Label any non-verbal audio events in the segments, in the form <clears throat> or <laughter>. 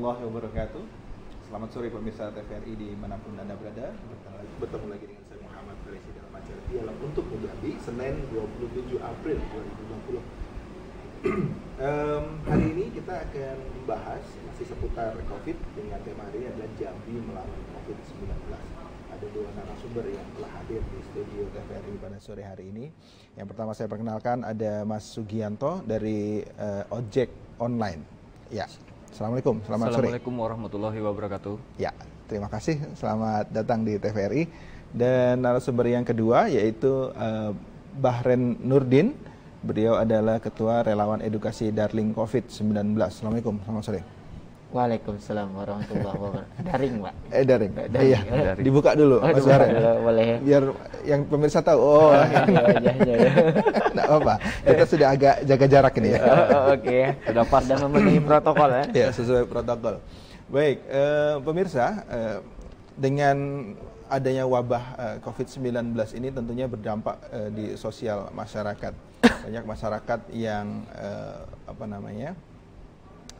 warahmatullahi wabarakatuh. Selamat sore pemirsa TVRI di manapun Anda berada. Bertemu lagi, bertemu lagi dengan saya Muhammad Felisi dalam acara Dialog untuk Mujabi Senin 27 April 2020. um, <clears throat> hari ini kita akan membahas masih seputar COVID dengan tema hari ini adalah Jambi melawan COVID-19. Ada dua narasumber yang telah hadir di studio TVRI pada sore hari ini. Yang pertama saya perkenalkan ada Mas Sugianto dari uh, Ojek Online. Ya. Assalamualaikum, selamat Assalamualaikum sore. Assalamualaikum warahmatullahi wabarakatuh. Ya, terima kasih. Selamat datang di TVRI. Dan narasumber yang kedua yaitu uh, eh, Bahren Nurdin. Beliau adalah Ketua Relawan Edukasi Darling COVID-19. Assalamualaikum, selamat sore. Waalaikumsalam warahmatullahi wabarakatuh. Daring, Pak. Eh, daring. Eh, daring. Iya. Eh, daring. Dibuka dulu, oh, Mas Bara. Boleh. Ya. Biar yang pemirsa tahu. Oh, wajahnya ya. Enggak apa-apa. Kita sudah agak jaga jarak ini ya. Oh, oh, oh Oke, okay. sudah pas. dan memenuhi protokol ya. Iya, sesuai protokol. Baik, eh, pemirsa, eh, dengan adanya wabah eh, COVID-19 ini tentunya berdampak eh, di sosial masyarakat. Banyak masyarakat yang eh, apa namanya?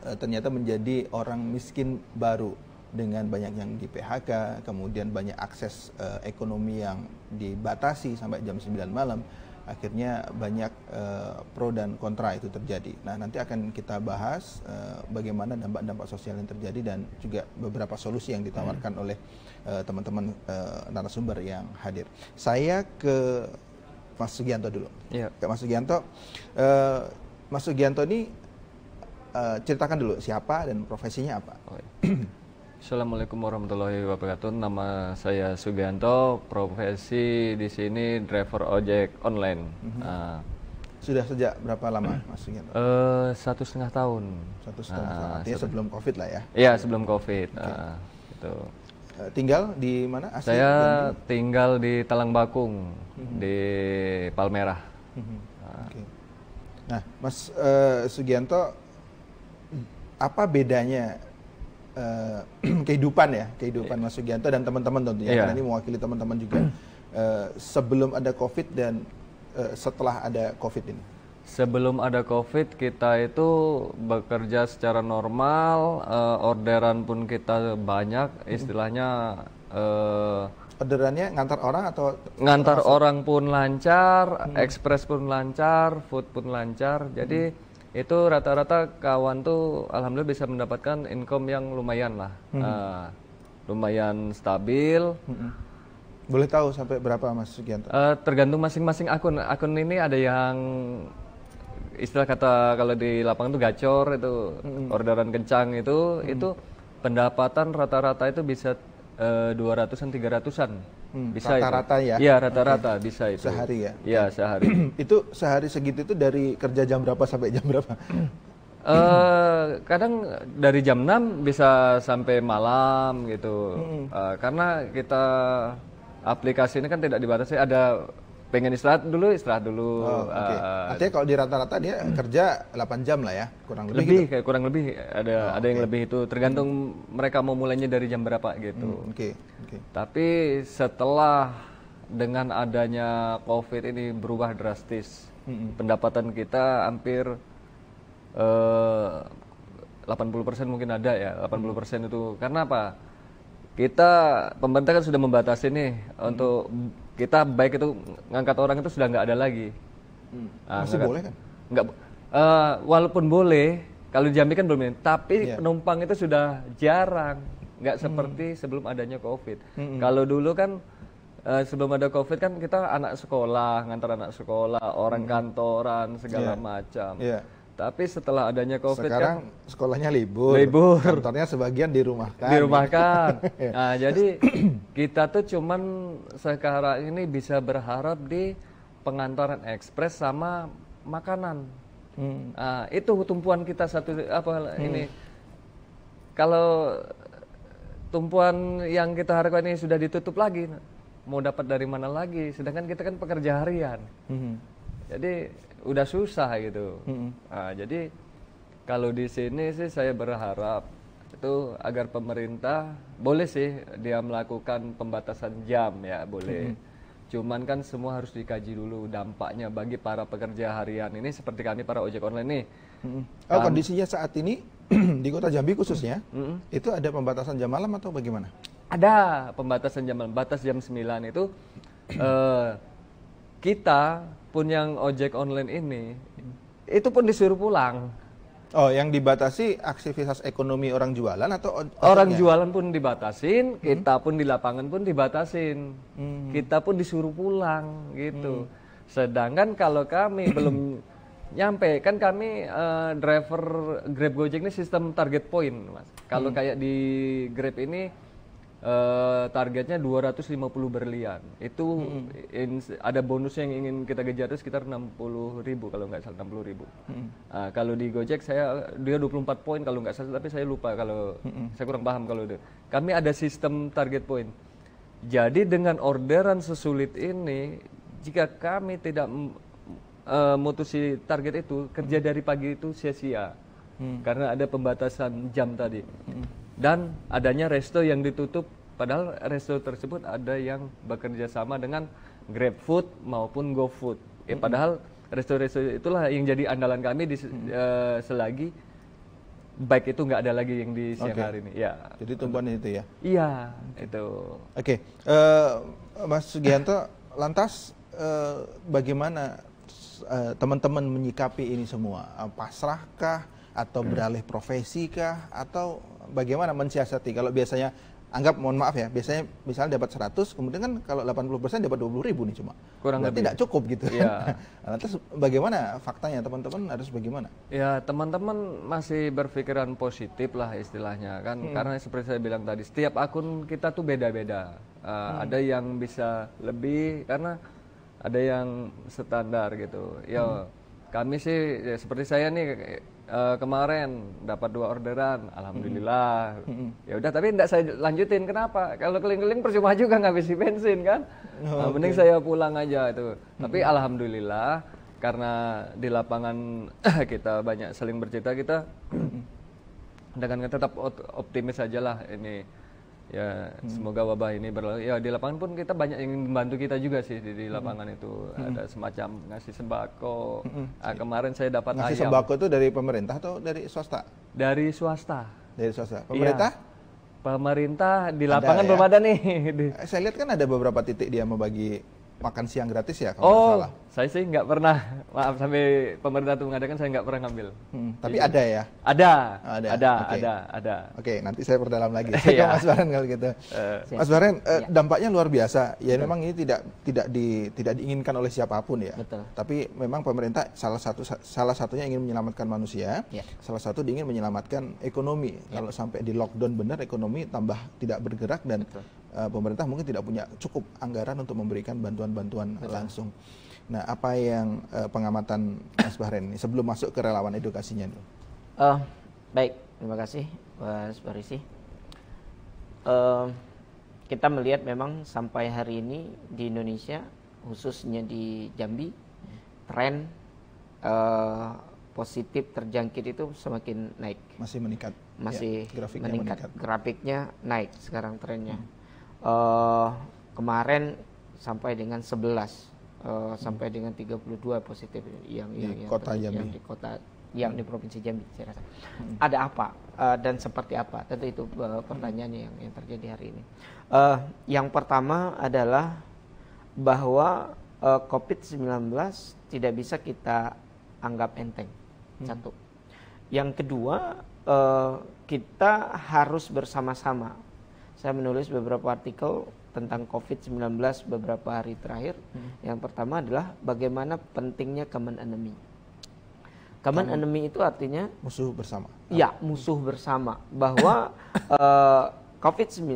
uh, ternyata menjadi orang miskin baru dengan banyak yang di PHK, kemudian banyak akses uh, ekonomi yang dibatasi sampai jam 9 malam, akhirnya banyak uh, pro dan kontra itu terjadi. Nah, nanti akan kita bahas uh, bagaimana dampak-dampak sosial yang terjadi dan juga beberapa solusi yang ditawarkan hmm. oleh teman-teman uh, narasumber yang hadir. Saya ke Mas Sugianto dulu. Yeah. Ke Mas Sugianto. Mas Sugianto ini Eh, ceritakan dulu siapa dan profesinya apa. Oh, iya. <clears throat> Assalamualaikum warahmatullahi wabarakatuh. Nama saya Sugianto, profesi di sini driver ojek online. Mm -hmm. uh, Sudah sejak berapa lama, Mas Sugianto? Uh, satu setengah tahun. Satu setengah uh, tahun. Artinya sebelum COVID lah ya? Iya, sebelum COVID. Okay. Uh, gitu. Uh, tinggal di mana? Asli saya di tinggal di Talang Bakung, mm -hmm. di Palmerah. Mm -hmm. uh, ah. okay. Nah, Mas uh, Sugianto apa bedanya uh, <clears throat> kehidupan ya kehidupan iya. Mas Sugianto dan teman-teman tentunya yeah. karena ini mewakili teman-teman juga uh, sebelum ada COVID dan uh, setelah ada COVID ini. Sebelum ada COVID kita itu bekerja secara normal, uh, orderan pun kita banyak, hmm. istilahnya. Uh, Orderannya ngantar orang atau ngantar orang pun lancar, hmm. ekspres pun lancar, food pun lancar, jadi. Hmm itu rata-rata kawan tuh alhamdulillah bisa mendapatkan income yang lumayan lah hmm. uh, lumayan stabil hmm. Boleh tahu sampai berapa Mas Sugianto? Uh, tergantung masing-masing akun. Akun ini ada yang istilah kata kalau di lapangan itu gacor itu hmm orderan kencang itu hmm itu pendapatan rata-rata itu bisa eh, dua 200 ratusan tiga ratusan Hmm, bisa rata-rata ya. Iya, rata-rata okay. bisa itu. Sehari ya. Iya, sehari. <clears throat> itu sehari segitu itu dari kerja jam berapa sampai jam berapa? Uh, <clears throat> kadang dari jam 6 bisa sampai malam gitu. Hmm. Uh, karena kita aplikasi ini kan tidak dibatasi ada pengen istirahat dulu istirahat dulu. Oh, okay. uh, eh, Artinya kalau di rata-rata dia hmm. kerja 8 jam lah ya kurang lebih. Lebih gitu. kurang lebih ada oh, ada okay. yang lebih itu tergantung hmm. mereka mau mulainya dari jam berapa gitu. Hmm, oke. Hmm, okay. Okay. Tapi setelah dengan adanya COVID ini berubah drastis hmm. pendapatan kita hampir eh, uh, 80% mungkin ada ya 80% itu karena apa? Kita pemerintah kan sudah membatasi nih hmm. untuk kita baik itu ngangkat orang itu sudah nggak ada lagi. Hmm. Nah, Masih boleh kan? Nggak, uh, walaupun boleh, kalau jambi kan belum, tapi yeah. penumpang itu sudah jarang, nggak hmm. seperti sebelum adanya COVID. Hmm. Kalau dulu kan uh, sebelum ada COVID kan kita anak sekolah, ngantar anak sekolah, orang hmm. kantoran segala yeah. macam. Yeah tapi setelah adanya COVID kan sekarang kan, sekolahnya libur. Libur. Kantornya sebagian dirumahkan. Dirumahkan. ya. <laughs> nah, jadi kita tuh cuman sekarang ini bisa berharap di pengantaran ekspres sama makanan. Hmm. Nah, itu tumpuan kita satu apa hmm. ini. Kalau tumpuan yang kita harapkan ini sudah ditutup lagi, mau dapat dari mana lagi? Sedangkan kita kan pekerja harian. Hmm jadi udah susah gitu hmm. nah, jadi kalau di sini sih saya berharap itu agar pemerintah boleh sih dia melakukan pembatasan jam ya boleh hmm. Cuman kan semua harus dikaji dulu dampaknya bagi para pekerja harian ini seperti kami para ojek online nih. Oh, kan. kondisinya saat ini <clears throat> di Kota Jambi khususnya, mm, -hmm. itu ada pembatasan jam malam atau bagaimana? Ada pembatasan jam malam. Batas jam 9 itu uh, <clears throat> kita pun yang ojek online ini itu pun disuruh pulang. Oh, yang dibatasi aktivitas ekonomi orang jualan atau ojeknya? orang jualan pun dibatasin, hmm. kita pun di lapangan pun dibatasin, hmm. kita pun disuruh pulang gitu. Hmm. Sedangkan kalau kami <clears throat> belum nyampe kan kami uh, driver Grab Gojek ini sistem target point, mas. Kalau hmm. kayak di Grab ini uh, targetnya 250 berlian. Itu hmm. in, ada bonus yang ingin kita kejar itu sekitar 60 ribu kalau nggak salah 60 ribu. Hmm. Uh, kalau di Gojek saya dia 24 poin kalau nggak salah, tapi saya lupa kalau hmm. saya kurang paham kalau itu. Kami ada sistem target poin. Jadi dengan orderan sesulit ini, jika kami tidak uh, mutusi target itu, kerja hmm. dari pagi itu sia-sia. Hmm. Karena ada pembatasan jam tadi. Hmm dan adanya resto yang ditutup padahal resto tersebut ada yang bekerja sama dengan GrabFood maupun GoFood. Ya, mm padahal resto-resto itulah yang jadi andalan kami di hmm uh, selagi baik itu nggak ada lagi yang di siang okay. hari ini. Ya. Jadi tumpuan itu ya. Iya, okay. itu. Oke, gitu. okay. uh, eh, Mas Sugianto, lantas uh, bagaimana teman teman-teman menyikapi ini semua? Uh, pasrahkah atau hmm. beralih profesi kah atau bagaimana mensiasati kalau biasanya anggap mohon maaf ya biasanya misalnya dapat 100 kemudian kan kalau 80% dapat 20 ribu nih cuma kurang lebih tidak cukup gitu ya. Kan? lantas bagaimana faktanya teman-teman harus bagaimana ya teman-teman masih berpikiran positif lah istilahnya kan hmm. karena seperti saya bilang tadi setiap akun kita tuh beda-beda uh, hmm. ada yang bisa lebih karena ada yang standar gitu ya hmm. kami sih ya, seperti saya nih uh, kemarin dapat dua orderan, alhamdulillah. Mm -hmm. Ya udah, tapi tidak saya lanjutin. Kenapa? Kalau keliling-keliling percuma juga ngabisin bensin kan. Nah, oh, nah, okay. Mending saya pulang aja itu. Mm -hmm. Tapi alhamdulillah karena di lapangan <clears throat> kita banyak saling bercerita kita <clears throat> dengan tetap optimis aja lah ini ya hmm. semoga wabah ini berlalu ya di lapangan pun kita banyak yang membantu kita juga sih di, di hmm. lapangan hmm. itu hmm. ada semacam ngasih sembako hmm. ah, kemarin saya dapat ngasih ayam. sembako itu dari pemerintah atau dari swasta dari swasta dari swasta iya. pemerintah ya. pemerintah di lapangan ada, ya. belum ada nih eh, saya lihat kan ada beberapa titik dia membagi makan siang gratis ya kalau oh, salah. saya sih nggak pernah. Maaf sampai pemerintah itu mengadakan saya nggak pernah ngambil. Hmm, tapi Jadi, ada ya? Ada. Oh, ada. Ya? Ada. Okay. Ada. Ada. Oke, okay, nanti saya perdalam lagi. <laughs> Saya ke iya. Mas Baren kalau gitu. Uh, Mas Baren, uh, eh, iya. dampaknya luar biasa. Ya Betul. memang ini tidak tidak di tidak diinginkan oleh siapapun ya. Betul. Tapi memang pemerintah salah satu salah satunya ingin menyelamatkan manusia, ya. salah satu ingin menyelamatkan ekonomi. Yeah. Kalau sampai di lockdown benar ekonomi tambah tidak bergerak dan Betul Eh, pemerintah mungkin tidak punya cukup anggaran untuk memberikan bantuan-bantuan langsung. Nah, apa yang uh, pengamatan Mas Bahren ini sebelum masuk ke relawan edukasinya dulu? Uh, eh, baik, terima kasih Mas Barisi. Uh, kita melihat memang sampai hari ini di Indonesia khususnya di Jambi tren uh, positif terjangkit itu semakin naik. Masih meningkat. Ya, Masih ya, grafiknya meningkat. meningkat. Grafiknya naik sekarang trennya. Hmm uh, kemarin sampai dengan 11 uh, eh, hmm. sampai dengan 32 positif yang di yang, kota yang, yang di kota yang di provinsi Jambi saya rasa. Hmm. Ada apa uh, dan seperti apa? Tentu itu uh, pertanyaannya yang yang terjadi hari ini. Uh, yang pertama adalah bahwa uh, COVID-19 tidak bisa kita anggap enteng. Hmm. Satu. Yang kedua, uh, kita harus bersama-sama saya menulis beberapa artikel tentang COVID-19 beberapa hari terakhir. Hmm. Yang pertama adalah bagaimana pentingnya common enemy. Common Kamu, enemy itu artinya musuh bersama. Ya, musuh bersama. Bahwa uh, <laughs> eh, COVID-19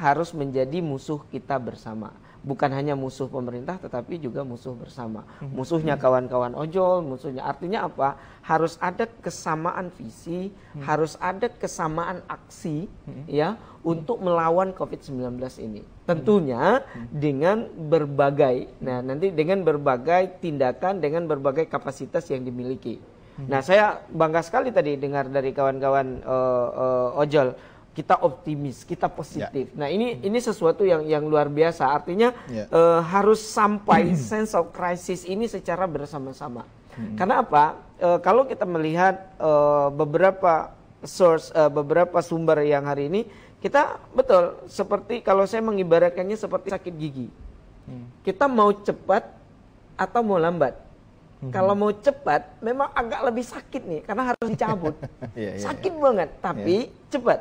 harus menjadi musuh kita bersama bukan hanya musuh pemerintah tetapi juga musuh bersama. Mhm. Musuhnya mhm. kawan-kawan ojol, musuhnya artinya apa? Harus ada kesamaan visi, mhm. harus ada kesamaan aksi ya untuk melawan COVID-19 ini. Tentunya dengan berbagai nah nanti dengan berbagai tindakan dengan berbagai kapasitas yang dimiliki. Nah, saya bangga sekali tadi dengar dari kawan-kawan uh, uh, ojol kita optimis, kita positif. Yeah. Nah ini ini sesuatu yang yang luar biasa. Artinya yeah. Ya. uh, harus sampai <clears throat> sense of crisis ini secara bersama-sama. Hmm. Karena apa? Uh, kalau kita melihat uh, beberapa source, uh, beberapa sumber yang hari ini kita betul seperti kalau saya mengibaratkannya seperti sakit gigi. Hmm. Kita mau cepat atau mau lambat. Hmm. Kalau mau cepat memang agak lebih sakit nih karena harus dicabut. <laughs> yeah, yeah, iya. sakit yeah. banget tapi yeah. cepat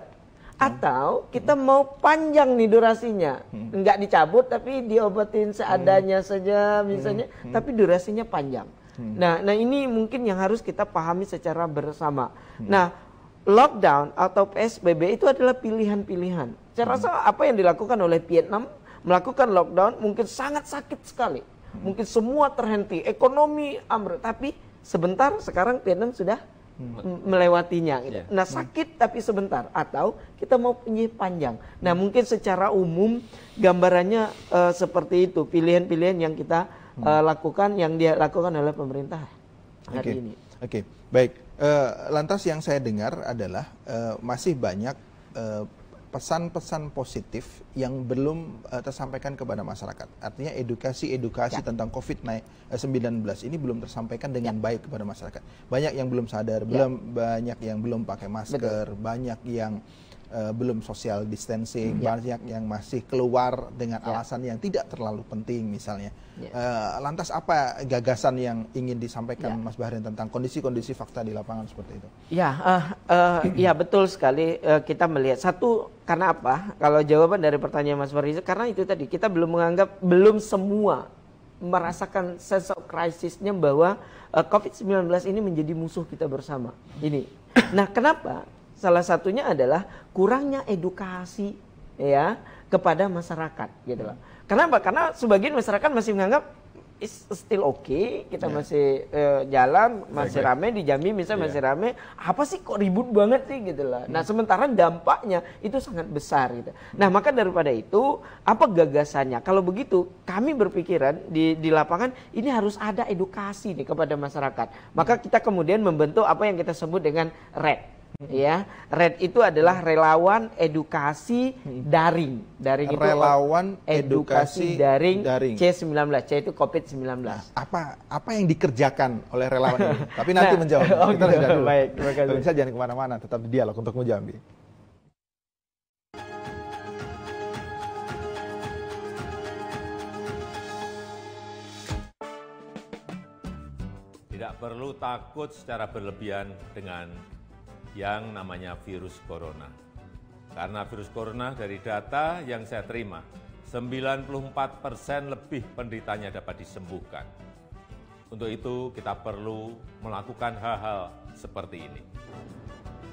atau kita mau panjang nih durasinya hmm. nggak dicabut tapi diobatin seadanya hmm. saja misalnya hmm. tapi durasinya panjang nah nah ini mungkin yang harus kita pahami secara bersama nah lockdown atau psbb itu adalah pilihan-pilihan saya rasa apa yang dilakukan oleh Vietnam melakukan lockdown mungkin sangat sakit sekali mungkin semua terhenti ekonomi ambruk tapi sebentar sekarang Vietnam sudah melewatinya. Gitu. Yeah. Nah hmm. sakit tapi sebentar atau kita mau punya panjang. Nah mungkin secara umum gambarannya uh, seperti itu pilihan-pilihan yang kita uh, lakukan yang dia lakukan oleh pemerintah hari okay. ini. Oke okay. baik. Uh, lantas yang saya dengar adalah uh, masih banyak uh, pesan-pesan positif yang belum uh, tersampaikan kepada masyarakat. Artinya edukasi-edukasi ya. tentang COVID-19 ini belum tersampaikan dengan ya. baik kepada masyarakat. Banyak yang belum sadar, ya. belum banyak yang belum pakai masker, Betul. banyak yang uh, belum social distancing, yeah. banyak yang masih keluar dengan yeah. alasan yang tidak terlalu penting misalnya. Yeah. Ya. Uh, lantas apa gagasan yang ingin disampaikan yeah. Mas Bahrain tentang kondisi-kondisi fakta di lapangan seperti itu? Ya, uh, uh, ya betul sekali uh, kita melihat satu karena apa? Kalau jawaban dari pertanyaan Mas Bahrain karena itu tadi kita belum menganggap belum semua merasakan sense of crisisnya bahwa uh, COVID-19 ini menjadi musuh kita bersama. Ini. Nah, kenapa? Salah satunya adalah kurangnya edukasi ya kepada masyarakat gitu loh. Kenapa? Karena sebagian masyarakat masih menganggap is still oke, okay. kita yeah. masih uh, jalan, masih okay. rame di Jambi misalnya yeah. masih rame, apa sih kok ribut banget sih gitu loh. Nah, hmm. Nah, sementara dampaknya itu sangat besar gitu. Nah, maka daripada itu, apa gagasannya? Kalau begitu, kami berpikiran di di lapangan ini harus ada edukasi nih kepada masyarakat. Maka hmm. kita kemudian membentuk apa yang kita sebut dengan red ya red itu adalah hmm. relawan edukasi hmm. daring daring itu relawan edukasi, edukasi daring, daring C19 C itu Covid-19 nah, apa apa yang dikerjakan oleh relawan ini <laughs> tapi nanti nah, menjawab okay, kita sudah dulu baik pemirsa jangan kemana-mana tetap di dialog untuk menjawab Tidak perlu takut secara berlebihan dengan yang namanya virus corona. Karena virus corona dari data yang saya terima, 94 persen lebih penderitanya dapat disembuhkan. Untuk itu kita perlu melakukan hal-hal seperti ini.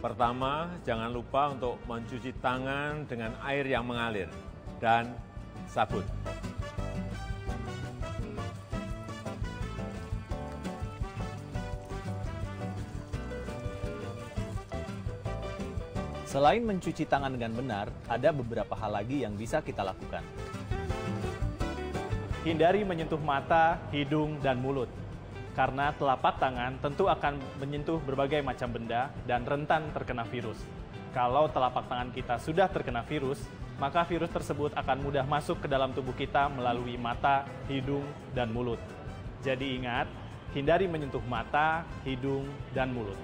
Pertama, jangan lupa untuk mencuci tangan dengan air yang mengalir dan sabun. Selain mencuci tangan dengan benar, ada beberapa hal lagi yang bisa kita lakukan. Hindari menyentuh mata, hidung, dan mulut. Karena telapak tangan tentu akan menyentuh berbagai macam benda dan rentan terkena virus. Kalau telapak tangan kita sudah terkena virus, maka virus tersebut akan mudah masuk ke dalam tubuh kita melalui mata, hidung, dan mulut. Jadi ingat, hindari menyentuh mata, hidung, dan mulut.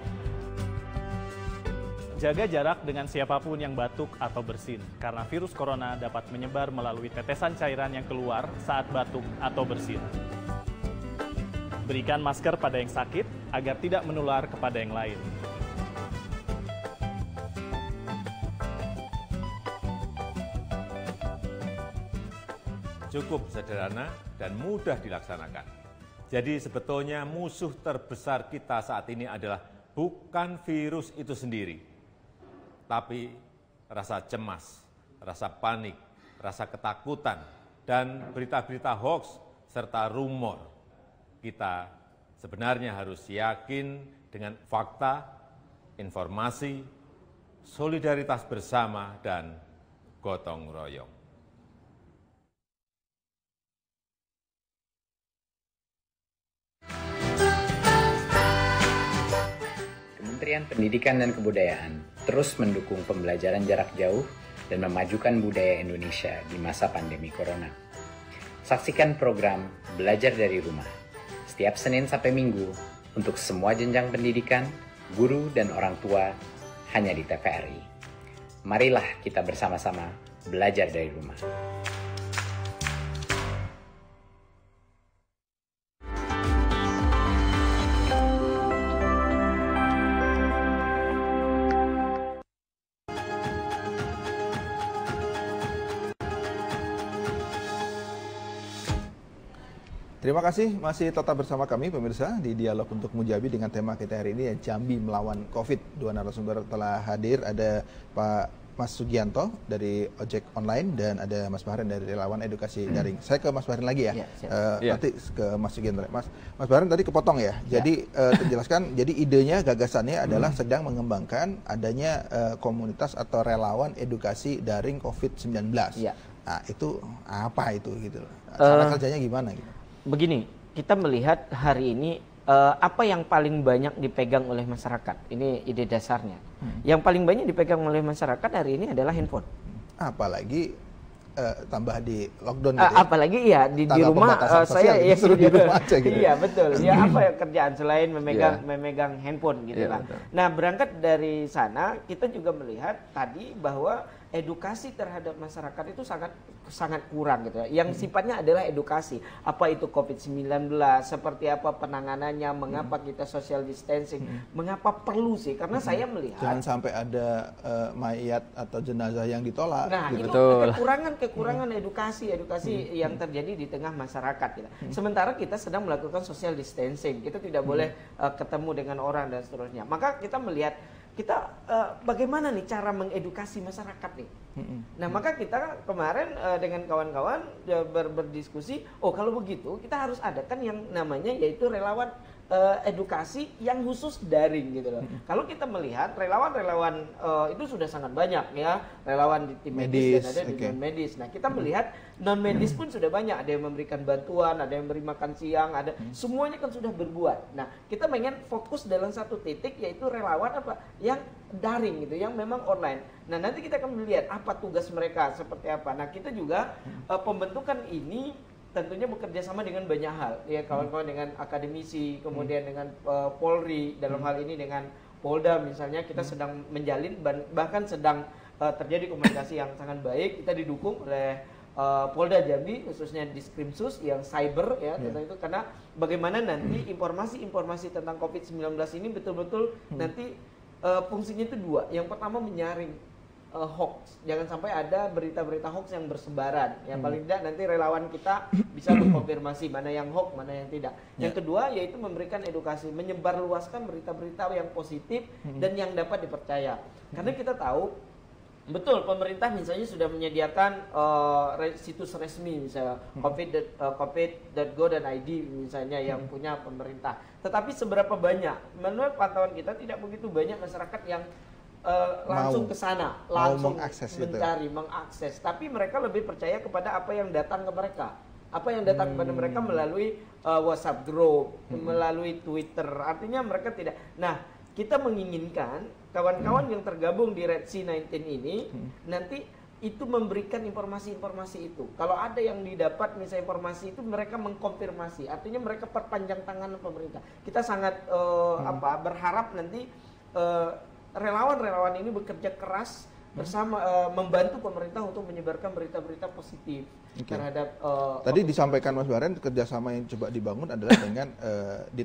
Jaga jarak dengan siapapun yang batuk atau bersin, karena virus corona dapat menyebar melalui tetesan cairan yang keluar saat batuk atau bersin. Berikan masker pada yang sakit agar tidak menular kepada yang lain. Cukup sederhana dan mudah dilaksanakan. Jadi sebetulnya musuh terbesar kita saat ini adalah bukan virus itu sendiri, tapi rasa cemas, rasa panik, rasa ketakutan, dan berita-berita hoax serta rumor. Kita sebenarnya harus yakin dengan fakta, informasi, solidaritas bersama, dan gotong royong. Kementerian Pendidikan dan Kebudayaan terus mendukung pembelajaran jarak jauh dan memajukan budaya Indonesia di masa pandemi Corona. Saksikan program Belajar dari Rumah setiap Senin sampai Minggu untuk semua jenjang pendidikan, guru, dan orang tua hanya di TVRI. Marilah kita bersama-sama belajar dari rumah. Terima kasih masih tetap bersama kami pemirsa di Dialog untuk Mujabi dengan tema kita hari ini ya Jambi melawan Covid. Dua narasumber telah hadir ada Pak Mas Sugianto dari Ojek Online dan ada Mas Baharin dari Relawan Edukasi hmm. Daring. Saya ke Mas Baharin lagi ya. ya uh, eh, yeah. Nanti ke Mas Sugianto. Mas Mas Baharin tadi kepotong ya. Yeah. Jadi uh, terjelaskan <laughs> jadi idenya gagasannya adalah hmm. sedang mengembangkan adanya uh, komunitas atau relawan edukasi daring Covid-19. Yeah. Nah, itu apa itu gitu. Cara uh, kerjanya gimana gitu? begini, kita melihat hari ini uh, apa yang paling banyak dipegang oleh masyarakat. Ini ide dasarnya. Hmm. Yang paling banyak dipegang oleh masyarakat hari ini adalah handphone. Apalagi uh, tambah di lockdown apalagi eh, gitu Uh, ya? Apalagi ya di, di rumah uh, saya ya gitu, di rumah aja gitu. Ya? iya betul. Ya hmm. apa yang kerjaan selain memegang yeah. memegang handphone gitu yeah, iya, lah. Nah, berangkat dari sana kita juga melihat tadi bahwa edukasi terhadap masyarakat itu sangat sangat kurang gitu ya. Yang hmm. sifatnya adalah edukasi. Apa itu COVID-19, seperti apa penanganannya, mengapa hmm. kita social distancing, hmm. mengapa perlu sih? Karena saya melihat jangan sampai ada uh, mayat atau jenazah yang ditolak. Nah, gitu. itu kekurangan kekurangan edukasi, edukasi yang terjadi di tengah masyarakat gitu. Sementara kita sedang melakukan social distancing. Kita tidak boleh uh, ketemu dengan orang dan seterusnya. Maka kita melihat kita uh, bagaimana nih cara mengedukasi masyarakat nih. Nah maka kita kemarin uh, dengan kawan-kawan ya, ber- berdiskusi, oh kalau begitu kita harus adakan yang namanya yaitu relawan uh, edukasi yang khusus daring gitu loh. Kalau kita melihat relawan-relawan uh, itu sudah sangat banyak ya, relawan di tim medis, medis dan ada okay. di non medis. Nah, kita melihat non medis pun sudah banyak, ada yang memberikan bantuan, ada yang memberi makan siang, ada semuanya kan sudah berbuat. Nah, kita pengen fokus dalam satu titik yaitu relawan apa yang daring gitu, yang memang online. Nah, nanti kita akan melihat apa tugas mereka seperti apa. Nah, kita juga uh, pembentukan ini tentunya bekerja sama dengan banyak hal ya hmm. kawan-kawan dengan akademisi hmm. kemudian dengan uh, Polri dalam hmm. hal ini dengan Polda misalnya kita sedang menjalin bahkan sedang uh, terjadi komunikasi yang sangat baik kita didukung oleh uh, Polda Jambi khususnya di Skrimsus yang cyber ya yeah. tentang itu karena bagaimana nanti informasi-informasi tentang COVID-19 ini betul-betul hmm. nanti uh, fungsinya itu dua. Yang pertama menyaring uh, hoax. Jangan sampai ada berita-berita hoax yang bersebaran. Yang hmm. paling tidak nanti relawan kita <coughs> bisa mengkonfirmasi mana yang hoax, mana yang tidak. Yeah. Yang ya. kedua yaitu memberikan edukasi, menyebarluaskan berita-berita yang positif hmm. dan yang dapat dipercaya. Hmm. Karena kita tahu Betul, pemerintah misalnya sudah menyediakan uh, situs resmi misalnya hmm. covid uh, eh, id misalnya hmm. yang punya pemerintah. Tetapi seberapa banyak? Menurut pantauan kita tidak begitu banyak masyarakat yang Uh, langsung ke sana, langsung mengakses gitu. mencari, itu. mengakses. Tapi mereka lebih percaya kepada apa yang datang ke mereka, apa yang datang hmm. kepada mereka hmm. melalui uh, WhatsApp group, hmm. melalui Twitter. Artinya mereka tidak. Nah, kita menginginkan kawan-kawan hmm. yang tergabung di Red Sea 19 ini hmm. nanti itu memberikan informasi-informasi itu. Kalau ada yang didapat misalnya informasi itu mereka mengkonfirmasi. Artinya mereka perpanjang tangan pemerintah. Kita sangat uh, hmm. apa berharap nanti uh, relawan-relawan ini bekerja keras bersama uh, membantu pemerintah untuk menyebarkan berita-berita positif okay. terhadap uh, tadi disampaikan Mas Baren kerjasama yang coba dibangun adalah <laughs> dengan uh, di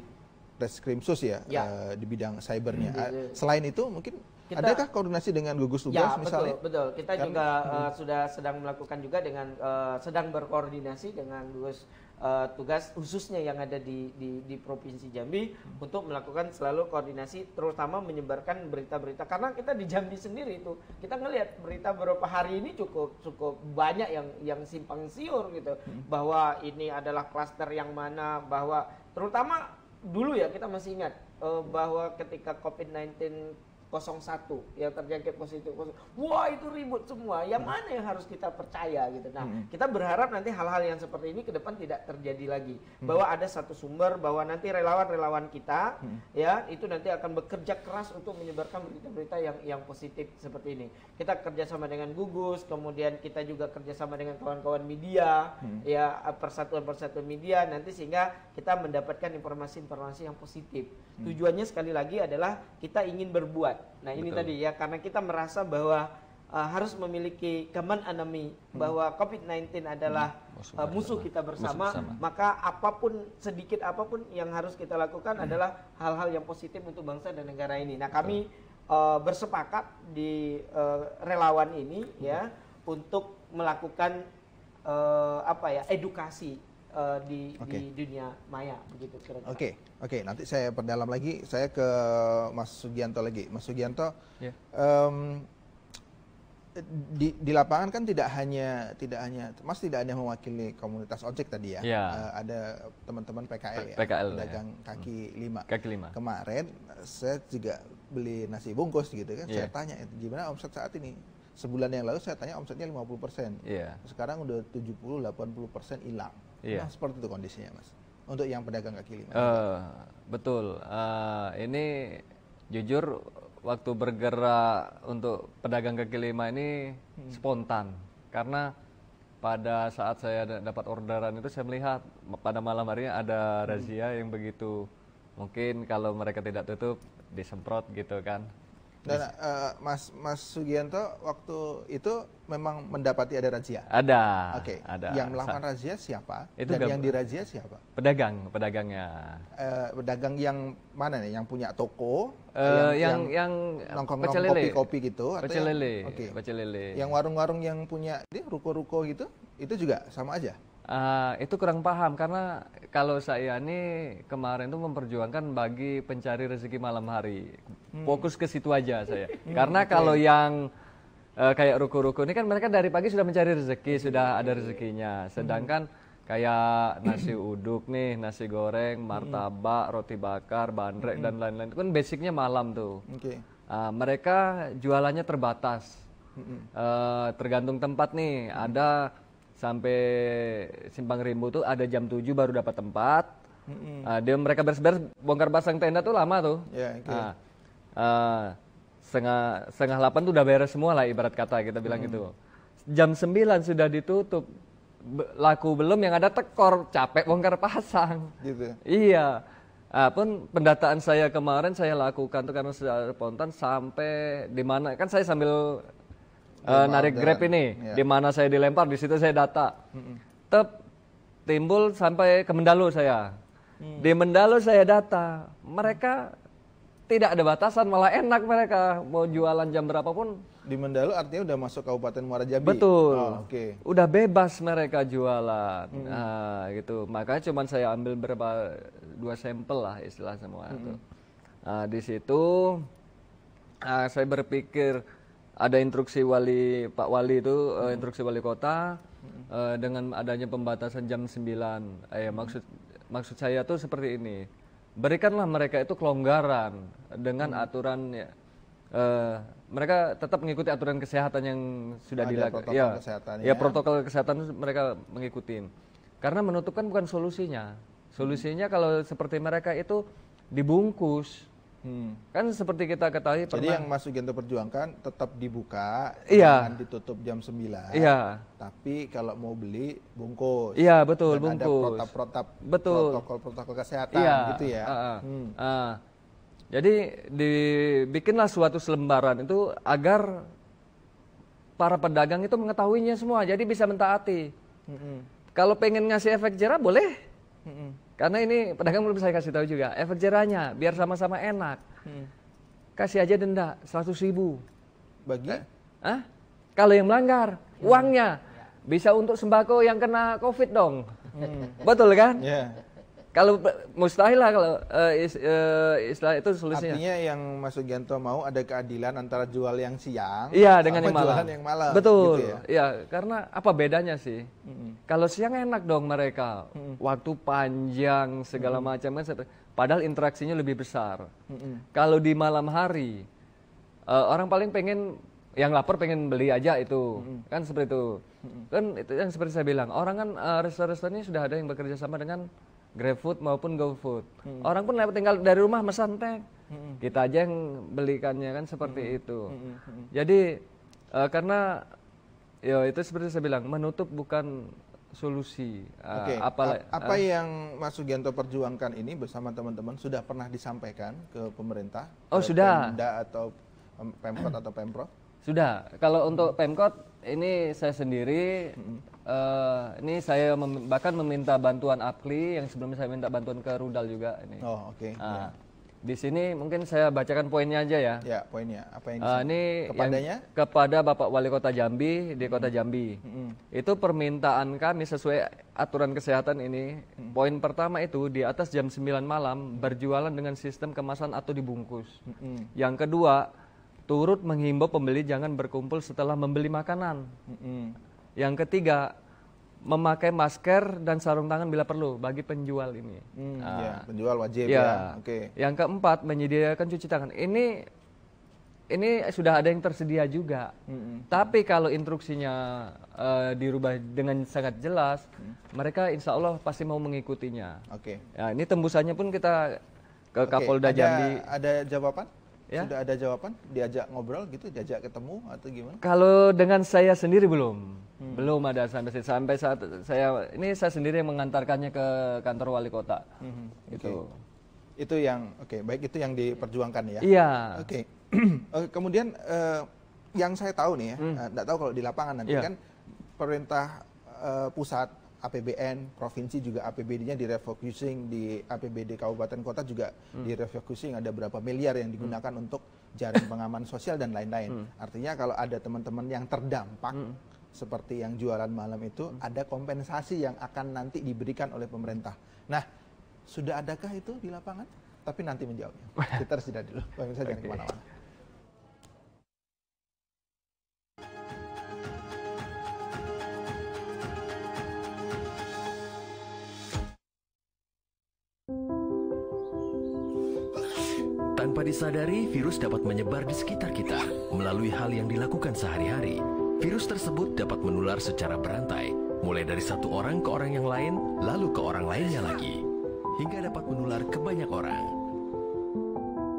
Reskrimsus ya, ya. Uh, di bidang cybernya. Hmm, ah, iya, iya. Selain itu mungkin kita, adakah koordinasi dengan gugus ya, tugas ya, misalnya? Betul, betul. Kita Karena, juga hmm. sudah sedang melakukan juga dengan uh, sedang berkoordinasi dengan gugus uh, tugas khususnya yang ada di, di, di Provinsi Jambi hmm. untuk melakukan selalu koordinasi terutama menyebarkan berita-berita karena kita di Jambi sendiri itu kita ngelihat berita beberapa hari ini cukup cukup banyak yang yang simpang siur gitu hmm. bahwa ini adalah klaster yang mana bahwa terutama dulu ya kita masih ingat uh, bahwa ketika COVID-19 01 yang terjangkit positif wah itu ribut semua yang hmm. mana yang harus kita percaya gitu nah hmm. kita berharap nanti hal-hal yang seperti ini ke depan tidak terjadi lagi hmm. bahwa ada satu sumber bahwa nanti relawan-relawan kita hmm. ya itu nanti akan bekerja keras untuk menyebarkan berita-berita yang yang positif seperti ini kita kerjasama dengan gugus kemudian kita juga kerjasama dengan kawan-kawan media hmm. ya persatuan-persatuan media nanti sehingga kita mendapatkan informasi-informasi yang positif hmm. tujuannya sekali lagi adalah kita ingin berbuat Nah ini Betul. tadi ya karena kita merasa bahwa uh, harus memiliki common anami hmm. bahwa COVID-19 adalah hmm. musuh, uh, musuh kita bersama, musuh bersama, maka apapun sedikit apapun yang harus kita lakukan hmm. adalah hal-hal yang positif untuk bangsa dan negara ini. Nah kami uh, bersepakat di uh, relawan ini hmm. ya untuk melakukan uh, apa ya edukasi Eh, di, okay. di dunia maya begitu kira-kira. Oke, okay. oke. Okay. Nanti saya perdalam lagi. Saya ke Mas Sugianto lagi. Mas Sugianto, yeah. Ya. um, di, di lapangan kan tidak hanya tidak hanya Mas tidak hanya mewakili komunitas ojek tadi ya. Yeah. Ya. Uh, ada teman-teman PKL ya. PKL ya. pedagang ya. kaki lima. Kaki lima. Kemarin saya juga beli nasi bungkus gitu kan. Yeah. Saya tanya gimana omset saat ini. Sebulan yang lalu saya tanya omsetnya 50%. Yeah. Iya. Sekarang udah 70 80% hilang. Iya. Nah, seperti itu kondisinya, Mas. Untuk yang pedagang kaki lima. Uh, betul. Uh, ini jujur waktu bergerak untuk pedagang kaki lima ini hmm. spontan karena pada saat saya dapat orderan itu saya melihat pada malam harinya ada hmm. razia hmm. yang begitu mungkin kalau mereka tidak tutup disemprot gitu kan dan uh, Mas Mas Sugianto waktu itu memang mendapati ada razia. Ada. Oke. Okay. Ada. Yang melakukan razia siapa? Itu dan yang dirazia siapa? Pedagang, pedagangnya. Uh, pedagang yang mana nih? Yang punya toko? Uh, yang yang, yang nongkrong kopi-kopi gitu pecel lele. Oke. Okay. Pecel lele. Yang warung-warung yang punya ruko-ruko gitu, itu juga sama aja. Uh, itu kurang paham karena kalau saya ini kemarin tuh memperjuangkan bagi pencari rezeki malam hari. Hmm. Fokus ke situ aja saya. Hmm, karena okay. kalau yang uh, kayak ruku-ruku ini kan mereka dari pagi sudah mencari rezeki, hmm. sudah ada rezekinya. Sedangkan hmm. kayak nasi uduk nih, nasi goreng, hmm. martabak, roti bakar, bandrek hmm. dan lain-lain itu kan basicnya malam tuh. Okay. Uh, eh, mereka jualannya terbatas. Uh, tergantung tempat nih, ada sampai simpang rimbu tuh ada jam 7 baru dapat tempat. Mm -hmm. uh, dia mereka beres-beres bongkar pasang tenda tuh lama tuh. Yeah, ya, okay. uh, uh, setengah setengah delapan tuh udah beres semua lah ibarat kata kita bilang mm. gitu. Jam 9 sudah ditutup. Laku belum yang ada tekor, capek bongkar pasang. Gitu. Iya. Nah, pun pendataan saya kemarin saya lakukan tuh karena secara spontan sampai di mana kan saya sambil uh, narik grab ini, ya. di mana saya dilempar, di situ saya data. Mm-hmm. Tep timbul sampai ke Mendalu saya. Mm. Di Mendalu saya data. Mereka tidak ada batasan, malah enak mereka mau jualan jam berapapun. Di Mendalu artinya udah masuk Kabupaten Muara Jambi. Betul. Oh, Oke. Okay. Udah bebas mereka jualan. Mm. Nah, gitu. Makanya cuman saya ambil berapa dua sampel lah istilah semua mm. itu. Hmm. Nah, di situ nah, saya berpikir ada instruksi wali Pak Wali itu hmm. instruksi wali kota hmm. uh, dengan adanya pembatasan jam 9. Eh ya, maksud maksud saya tuh seperti ini. Berikanlah mereka itu kelonggaran dengan hmm. ya Uh, mereka tetap mengikuti aturan kesehatan yang sudah dilakukan. Ya, ya. protokol kesehatan mereka mengikuti. Karena menutupkan bukan solusinya. Solusinya hmm. kalau seperti mereka itu dibungkus Hmm. Kan seperti kita ketahui Jadi pernah... yang masuk Gento Perjuangkan tetap dibuka, iya. jangan ditutup jam 9. Iya. Tapi kalau mau beli bungkus. Iya, betul, Dan bungkus. ada protap-protap betul. protokol-protokol kesehatan iya. gitu ya. Uh, uh. Hmm. Uh. Jadi dibikinlah suatu selembaran itu agar para pedagang itu mengetahuinya semua, jadi bisa mentaati. Mm -hmm. Kalau pengen ngasih efek jerah boleh, mm -hmm. Karena ini pedagang belum saya kasih tahu juga. Efek jerahnya biar sama-sama enak. Hmm. Kasih aja denda 100 ribu. Bagi? Eh? Hah? Kalau yang melanggar, hmm. uangnya bisa untuk sembako yang kena covid dong. Hmm. Betul kan? Yeah. Kalau mustahil lah kalau uh, is, uh, istilah itu solusinya. Artinya yang Mas Sugianto mau ada keadilan antara jual yang siang iya, dengan yang malam. yang malam. Betul. Gitu ya? ya, karena apa bedanya sih? Mm-hmm. Kalau siang enak dong mereka. Mm-hmm. Waktu panjang segala mm-hmm. macam kan padahal interaksinya lebih besar. Mm-hmm. Kalau di malam hari uh, orang paling pengen yang lapar pengen beli aja itu mm-hmm. kan seperti itu mm-hmm. kan itu yang seperti saya bilang orang kan uh, restoran-restorannya sudah ada yang bekerja sama dengan GrabFood maupun GoFood. Hmm. Orang pun lewat tinggal dari rumah mesan tag. Hmm. Kita aja yang belikannya kan seperti hmm. itu. Hmm. Hmm. hmm. Jadi uh, karena ya itu seperti saya bilang menutup bukan solusi. Uh, eh, okay. Apa, A apa uh, eh. yang Mas Sugianto perjuangkan ini bersama teman-teman sudah pernah disampaikan ke pemerintah? Oh ke sudah. Pemda atau pemkot atau pemprov? Sudah. Kalau untuk pemkot ini saya sendiri hmm uh, ini saya mem bahkan meminta bantuan Apli yang sebelumnya saya minta bantuan ke Rudal juga ini. Oh, oke. Okay. Uh, yeah. Iya. Di sini mungkin saya bacakan poinnya aja ya. Ya, poinnya. Apa yang uh, ini kepadanya? Yang kepada Bapak Wali Kota Jambi di Kota hmm. Jambi. Mm -hmm. Itu permintaan kami sesuai aturan kesehatan ini. Mm -hmm. Poin pertama itu di atas jam 9 malam berjualan dengan sistem kemasan atau dibungkus. Mm -hmm. Yang kedua, turut menghimbau pembeli jangan berkumpul setelah membeli makanan. Mm -hmm yang ketiga, memakai masker dan sarung tangan bila perlu bagi penjual ini. Hmm, uh, ya, penjual wajib ya. ya. Oke. Okay. Yang keempat, menyediakan cuci tangan. Ini ini sudah ada yang tersedia juga. Mm-hmm. Tapi kalau instruksinya uh, dirubah dengan sangat jelas, mm. mereka insya Allah pasti mau mengikutinya. Oke. Okay. Ya, ini tembusannya pun kita ke okay. Kapolda Jambi. Ada jawaban? Ya? Sudah ada jawaban? Diajak ngobrol gitu, diajak ketemu atau gimana? Kalau dengan saya sendiri belum. Hmm. Belum ada sampai sampai saat saya ini saya sendiri yang mengantarkannya ke kantor wali kota. Hmm. hmm. Gitu. Okay. Itu yang oke, okay, baik itu yang diperjuangkan ya. Iya. Oke. Okay. <clears throat> Eh, kemudian uh, yang saya tahu nih ya, hmm. uh, tahu kalau di lapangan nanti ya. kan pemerintah uh, pusat APBN provinsi juga APBD-nya direfocusing di APBD kabupaten kota juga hmm. direfocusing ada berapa miliar yang digunakan hmm. untuk jaring pengaman <laughs> sosial dan lain-lain. Hmm. Artinya kalau ada teman-teman yang terdampak hmm. seperti yang jualan malam itu hmm. ada kompensasi yang akan nanti diberikan oleh pemerintah. Nah, sudah adakah itu di lapangan? Tapi nanti menjawabnya. <laughs> Kita harus jeda dulu. Pemirsa okay. jangan kemana-mana. disadari, virus dapat menyebar di sekitar kita melalui hal yang dilakukan sehari-hari. Virus tersebut dapat menular secara berantai, mulai dari satu orang ke orang yang lain, lalu ke orang lainnya lagi, hingga dapat menular ke banyak orang.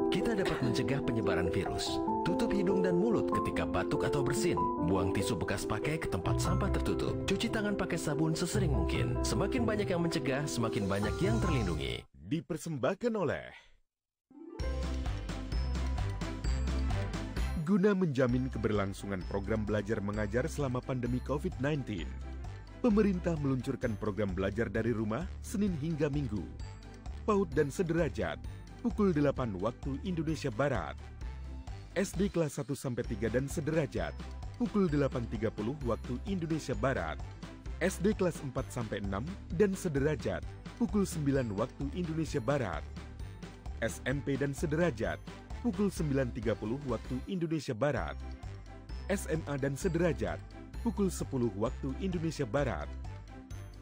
Kita dapat mencegah penyebaran virus. Tutup hidung dan mulut ketika batuk atau bersin. Buang tisu bekas pakai ke tempat sampah tertutup. Cuci tangan pakai sabun sesering mungkin. Semakin banyak yang mencegah, semakin banyak yang terlindungi. Dipersembahkan oleh Guna menjamin keberlangsungan program belajar mengajar selama pandemi COVID-19, pemerintah meluncurkan program belajar dari rumah Senin hingga Minggu. PAUD dan sederajat, pukul 8 waktu Indonesia Barat. SD kelas 1 sampai 3 dan sederajat, pukul 8.30 waktu Indonesia Barat. SD kelas 4 sampai 6 dan sederajat, pukul 9 waktu Indonesia Barat. SMP dan sederajat, pukul 9.30 waktu Indonesia Barat. SMA dan sederajat, pukul 10 waktu Indonesia Barat.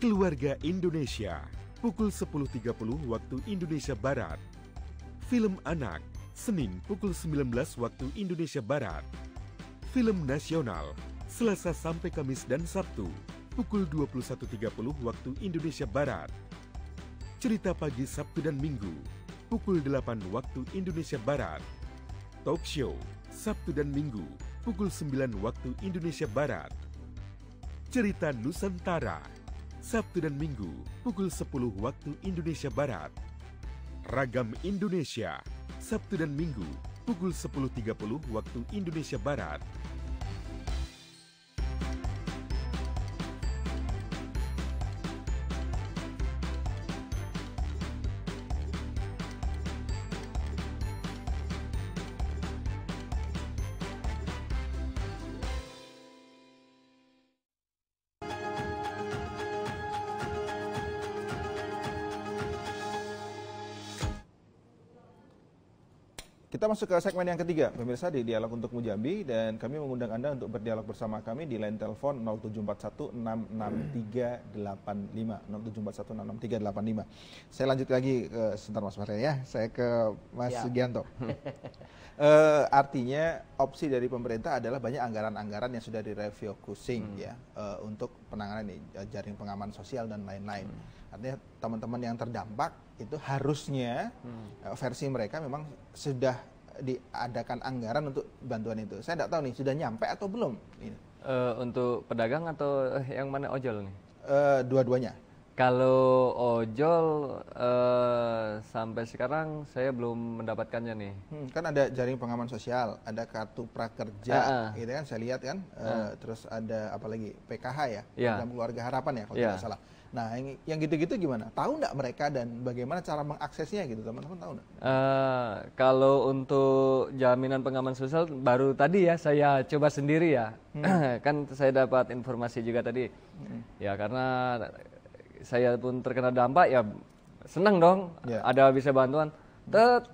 Keluarga Indonesia, pukul 10.30 waktu Indonesia Barat. Film anak, Senin pukul 19 waktu Indonesia Barat. Film nasional, Selasa sampai Kamis dan Sabtu, pukul 21.30 waktu Indonesia Barat. Cerita pagi Sabtu dan Minggu, pukul 8 waktu Indonesia Barat. Talk Show, Sabtu dan Minggu, pukul 9 waktu Indonesia Barat. Cerita Nusantara, Sabtu dan Minggu, pukul 10 waktu Indonesia Barat. Ragam Indonesia, Sabtu dan Minggu, pukul 10.30 waktu Indonesia Barat. masuk ke segmen yang ketiga, pemirsa di Dialog untuk Mujambi dan kami mengundang Anda untuk berdialog bersama kami di line telepon 0741 66385. Saya lanjut lagi ke eh, sebentar Mas Maria ya, saya ke Mas ya. Sugianto. <laughs> e, eh, artinya opsi dari pemerintah adalah banyak anggaran-anggaran yang sudah direfocusing hmm. ya e, untuk penanganan ini jaring pengaman sosial dan lain-lain. Hmm. Artinya teman-teman yang terdampak itu harusnya hmm. versi mereka memang sudah diadakan anggaran untuk bantuan itu. Saya tidak tahu nih sudah nyampe atau belum. Uh, untuk pedagang atau eh, yang mana ojol nih? Uh, dua-duanya. Kalau ojol uh, sampai sekarang saya belum mendapatkannya nih. Hmm, kan ada jaring pengaman sosial, ada kartu prakerja, uh -uh. gitu kan saya lihat kan. Uh, uh. Terus ada apa lagi PKH ya, yeah. program keluarga harapan ya kalau yeah. tidak salah. Nah, yang, yang gitu-gitu gimana? Tahu nggak mereka dan bagaimana cara mengaksesnya gitu, teman-teman tahu nggak? Uh, kalau untuk jaminan pengaman sosial baru tadi ya saya coba sendiri ya, hmm. <clears throat> kan saya dapat informasi juga tadi. Hmm. Ya karena saya pun terkena dampak ya senang dong, yeah. ada bisa bantuan. Tet,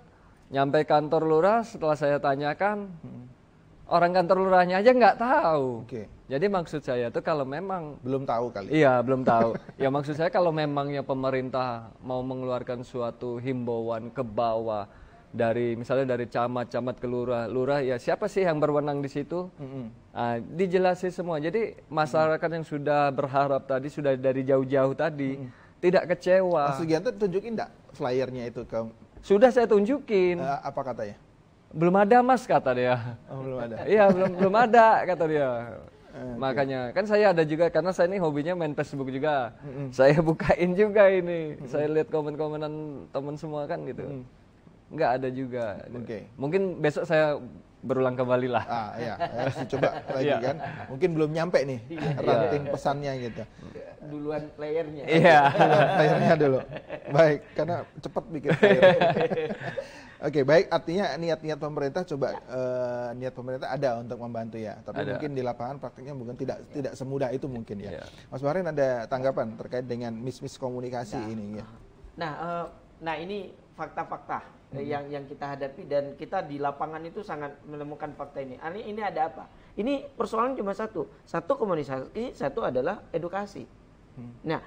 nyampe kantor lurah setelah saya tanyakan, hmm. orang kantor lurahnya aja nggak tahu. Okay jadi maksud saya itu kalau memang belum tahu kali. Iya, belum tahu. ya maksud saya kalau memangnya pemerintah mau mengeluarkan suatu himbauan ke bawah dari misalnya dari camat, camat ke lurah, lurah ya siapa sih yang berwenang di situ? Mm -hmm. nah, dijelasi semua. Jadi masyarakat mm -hmm. yang sudah berharap tadi sudah dari jauh-jauh tadi mm -hmm. tidak kecewa. Mas Sugianto tunjukin enggak flyernya itu ke Sudah saya tunjukin. Uh, apa katanya? Belum ada Mas kata dia. Oh, belum ada. Iya, belum belum ada kata dia. Okay. Makanya kan saya ada juga karena saya ini hobinya main Facebook juga. Mm-hmm. Saya bukain juga ini. Mm-hmm. Saya lihat komen-komenan teman semua kan gitu. Mm. Enggak ada juga. Oke. Okay. Mungkin besok saya berulang kembali lah. Ah iya, harus dicoba <laughs> lagi yeah. kan. Mungkin belum nyampe nih iya, iya. ranting pesannya gitu. Duluan playernya. Iya. Yeah. Duluan playernya dulu. Baik, karena cepat bikin player. <laughs> Oke, okay, baik. Artinya niat-niat pemerintah coba uh, niat pemerintah ada untuk membantu ya. Tapi ada. mungkin di lapangan praktiknya mungkin tidak ya. tidak semudah itu mungkin ya. ya. Mas Barin ada tanggapan terkait dengan mis-mis komunikasi nah, ini ya. Nah, uh, nah ini fakta-fakta hmm. yang yang kita hadapi dan kita di lapangan itu sangat menemukan fakta ini. Ini ini ada apa? Ini persoalan cuma satu. Satu komunikasi, satu adalah edukasi. Hmm. Nah,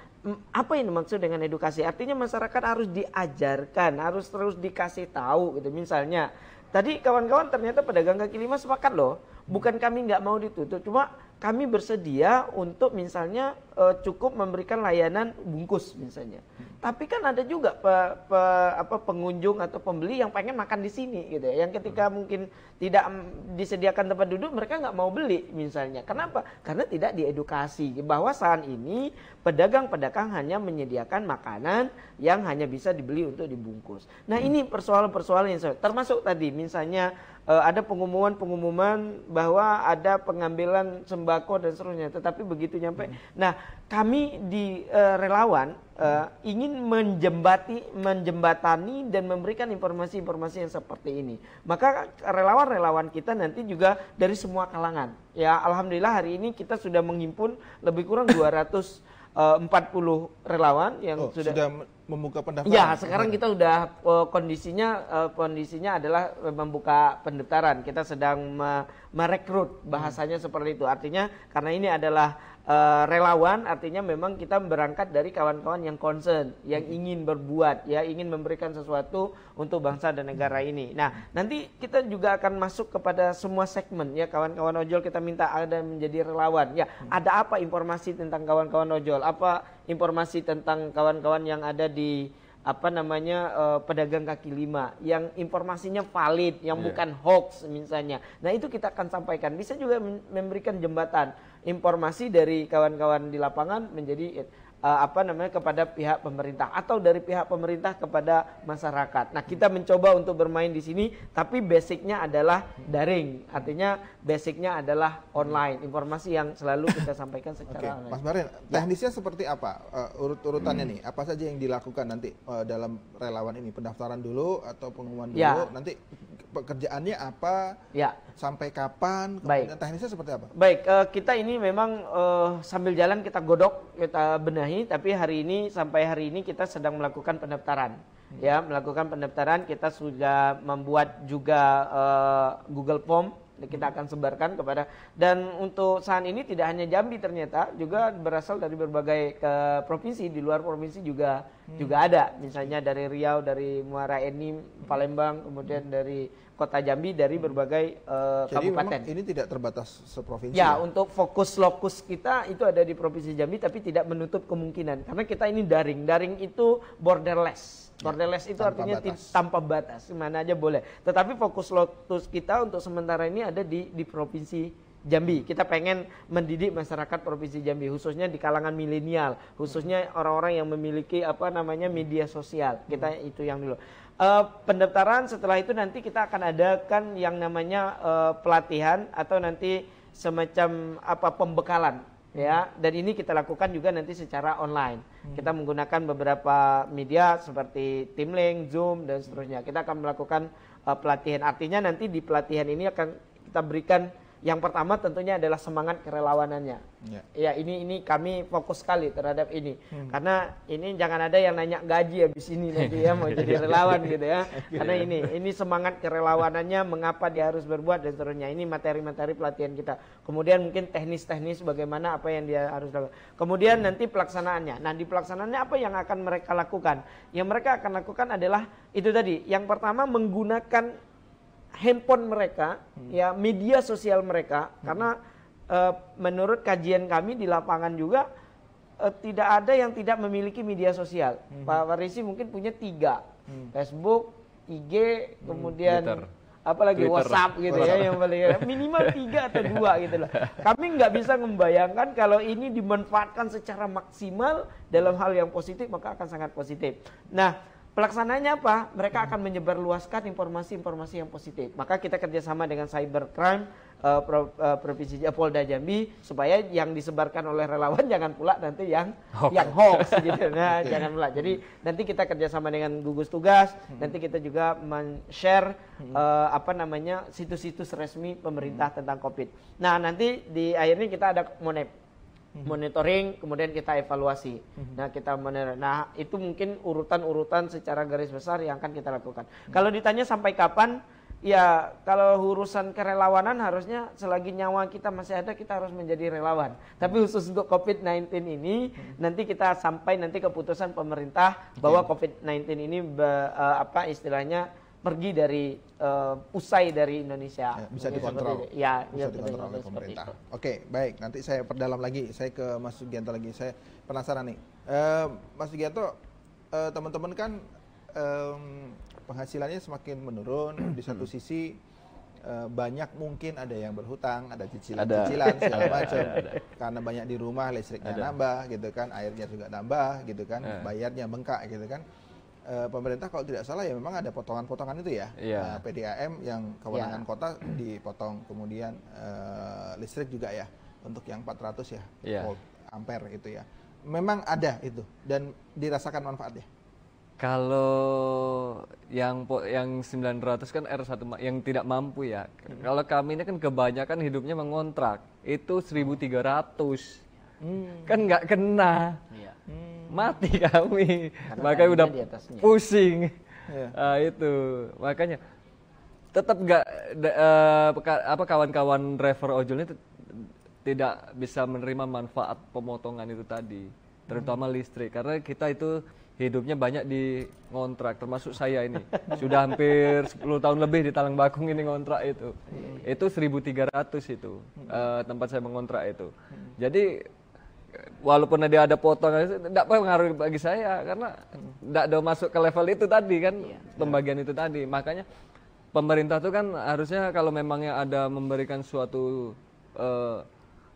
apa yang dimaksud dengan edukasi? Artinya masyarakat harus diajarkan, harus terus dikasih tahu gitu. Misalnya, tadi kawan-kawan ternyata pedagang kaki lima sepakat loh. Bukan kami nggak mau ditutup, cuma kami bersedia untuk misalnya uh, cukup memberikan layanan bungkus misalnya. Hmm. Tapi kan ada juga pe, pe, apa, pengunjung atau pembeli yang pengen makan di sini gitu ya. Yang ketika hmm. mungkin tidak disediakan tempat duduk mereka nggak mau beli misalnya. Kenapa? Karena tidak diedukasi bahwa saat ini pedagang-pedagang hanya menyediakan makanan yang hanya bisa dibeli untuk dibungkus. Nah hmm. ini persoalan-persoalan yang saya, termasuk tadi misalnya uh, ada pengumuman-pengumuman bahwa ada pengambilan sembako dan seterusnya. Tetapi begitu nyampe, hmm. nah kami di uh, relawan uh, ingin menjembati, menjembatani dan memberikan informasi-informasi yang seperti ini. Maka relawan-relawan kita nanti juga dari semua kalangan. Ya, alhamdulillah hari ini kita sudah menghimpun lebih kurang 240 relawan yang oh, sudah, sudah membuka pendaftaran. Ya, sekarang kita sudah eh, kondisinya uh, kondisinya adalah eh, membuka pendaftaran. Kita sedang merekrut bahasanya hmm. seperti itu. Artinya karena ini adalah uh, relawan artinya memang kita berangkat dari kawan-kawan yang concern, yang mm-hmm. ingin berbuat, ya ingin memberikan sesuatu untuk bangsa dan negara ini. Nah, nanti kita juga akan masuk kepada semua segmen ya kawan-kawan ojol kita minta ada menjadi relawan. Ya, mm-hmm. ada apa informasi tentang kawan-kawan ojol? Apa informasi tentang kawan-kawan yang ada di apa namanya uh, pedagang kaki lima yang informasinya valid yang yeah. bukan hoax misalnya. Nah, itu kita akan sampaikan. Bisa juga memberikan jembatan informasi dari kawan-kawan di lapangan menjadi uh, apa namanya kepada pihak pemerintah atau dari pihak pemerintah kepada masyarakat. Nah, kita mencoba untuk bermain di sini tapi basicnya adalah daring. Artinya basicnya adalah online. Informasi yang selalu kita <coughs> sampaikan secara okay. Mas Marin, teknisnya ya. seperti apa? Uh, urut-urutannya hmm. nih, apa saja yang dilakukan nanti uh, dalam relawan ini? Pendaftaran dulu atau pengumuman ya. dulu? Ya. Nanti pekerjaannya apa? Ya. Sampai kapan? Baik. Teknisnya seperti apa? Baik, uh, kita ini memang uh, sambil jalan kita godok, kita benar dibenahi tapi hari ini sampai hari ini kita sedang melakukan pendaftaran hmm. ya melakukan pendaftaran kita sudah membuat juga uh, Google Form kita hmm. akan sebarkan kepada dan untuk saat ini tidak hanya Jambi ternyata juga berasal dari berbagai ke eh, provinsi di luar provinsi juga hmm. juga ada misalnya dari Riau dari Muara Enim Palembang kemudian hmm. dari Kota Jambi dari berbagai uh, Jadi kabupaten. ini tidak terbatas seprovinsi. Ya, ya, untuk fokus lokus kita itu ada di Provinsi Jambi tapi tidak menutup kemungkinan karena kita ini daring. Daring itu borderless. Ya, borderless ya, itu tanpa artinya batas. tanpa batas, mana aja boleh. Tetapi fokus lokus kita untuk sementara ini ada di di Provinsi Jambi. Hmm. Kita pengen mendidik masyarakat Provinsi Jambi khususnya di kalangan milenial, khususnya orang-orang yang memiliki apa namanya media sosial. Kita hmm. itu yang dulu. Uh, pendaftaran setelah itu nanti kita akan adakan yang namanya uh, pelatihan atau nanti semacam apa pembekalan ya dan ini kita lakukan juga nanti secara online hmm. kita menggunakan beberapa media seperti Teamlink, Zoom dan seterusnya kita akan melakukan uh, pelatihan artinya nanti di pelatihan ini akan kita berikan yang pertama tentunya adalah semangat kerelawanannya. Ya, ya ini ini kami fokus sekali terhadap ini. Hmm. Karena ini jangan ada yang nanya gaji habis ini nanti ya mau <laughs> jadi relawan gitu ya. <laughs> Karena ini ini semangat kerelawanannya mengapa dia harus berbuat dan seterusnya. Ini materi-materi pelatihan kita. Kemudian mungkin teknis-teknis bagaimana apa yang dia harus lakukan. Kemudian hmm. nanti pelaksanaannya. Nah, di pelaksanaannya apa yang akan mereka lakukan? Yang mereka akan lakukan adalah itu tadi. Yang pertama menggunakan handphone mereka, hmm. ya media sosial mereka, hmm. karena uh, menurut kajian kami di lapangan juga uh, tidak ada yang tidak memiliki media sosial. Hmm. Pak Farisi mungkin punya tiga, hmm. Facebook, IG, hmm. kemudian Twitter. apalagi Twitter. WhatsApp gitu WhatsApp. ya yang paling ya. minimal tiga atau dua gitu loh. <laughs> Kami nggak bisa membayangkan kalau ini dimanfaatkan secara maksimal dalam hal yang positif maka akan sangat positif. Nah Pelaksananya apa? Mereka hmm. akan menyebarluaskan informasi-informasi yang positif. Maka kita kerjasama dengan cybercrime uh, Pro, uh, provinsi uh, Polda Jambi supaya yang disebarkan oleh relawan <laughs> jangan pula nanti yang hoax. yang hoax, <laughs> gitu. Nah, jangan pula. Jadi hmm. nanti kita kerjasama dengan gugus tugas. Hmm. Nanti kita juga men-share hmm. uh, apa namanya situs-situs resmi pemerintah tentang COVID. Nah nanti di akhirnya kita ada monet. Mhm. monitoring, kemudian kita evaluasi. Hmm. Nah, kita menera. nah itu mungkin urutan-urutan secara garis besar yang akan kita lakukan. Hmm. Kalau ditanya sampai kapan, ya kalau urusan kerelawanan harusnya selagi nyawa kita masih ada kita harus menjadi relawan. Tapi mhm. khusus untuk COVID-19 ini hmm. nanti kita sampai nanti keputusan pemerintah bahwa yeah. COVID-19 ini be, uh, apa istilahnya pergi dari uh, usai dari Indonesia. Ya, bisa Mungkin dikontrol. Ya, bisa ya, dikontrol oleh pemerintah. Itu. Oke, baik. Nanti saya perdalam lagi. Saya ke Mas Sugianto lagi. Saya penasaran nih. Uh, Mas Sugianto, uh, teman-teman kan um, penghasilannya semakin menurun. Di satu hmm. sisi banyak mungkin ada yang berhutang, ada cicilan-cicilan segala <laughs> macam. Karena banyak di rumah listriknya ada. nambah gitu kan, airnya juga nambah gitu kan, nah. bayarnya bengkak gitu kan Eh, pemerintah kalau tidak salah ya memang ada potongan-potongan itu ya. Yeah. Iya. Uh, PDAM yang kewenangan yeah. kota dipotong, kemudian uh, listrik juga ya untuk yang 400 ya yeah. volt ampere itu ya. Memang ada itu dan dirasakan manfaatnya. Kalau yang yang 900 kan R1 yang tidak mampu ya. Hmm. Kalau kami ini kan kebanyakan hidupnya mengontrak. Itu 1300. Hmm. Kan nggak kena. Iya. Hmm mati kami Karena makanya udah pusing ya. uh, itu makanya tetap nggak uh, apa kawan-kawan driver ojolnya tidak bisa menerima manfaat pemotongan itu tadi terutama listrik karena kita itu hidupnya banyak di ngontrak termasuk saya ini <laughs> sudah hampir 10 tahun lebih di Talang Bakung ini ngontrak itu iya, iya. itu 1300 itu ratus hmm. uh, eh, tempat saya mengontrak itu hmm. jadi walaupun dia ada potongan tidak pengaruh bagi saya karena tidak ada masuk ke level itu tadi kan iya. pembagian itu tadi makanya pemerintah tuh kan harusnya kalau memangnya ada memberikan suatu uh,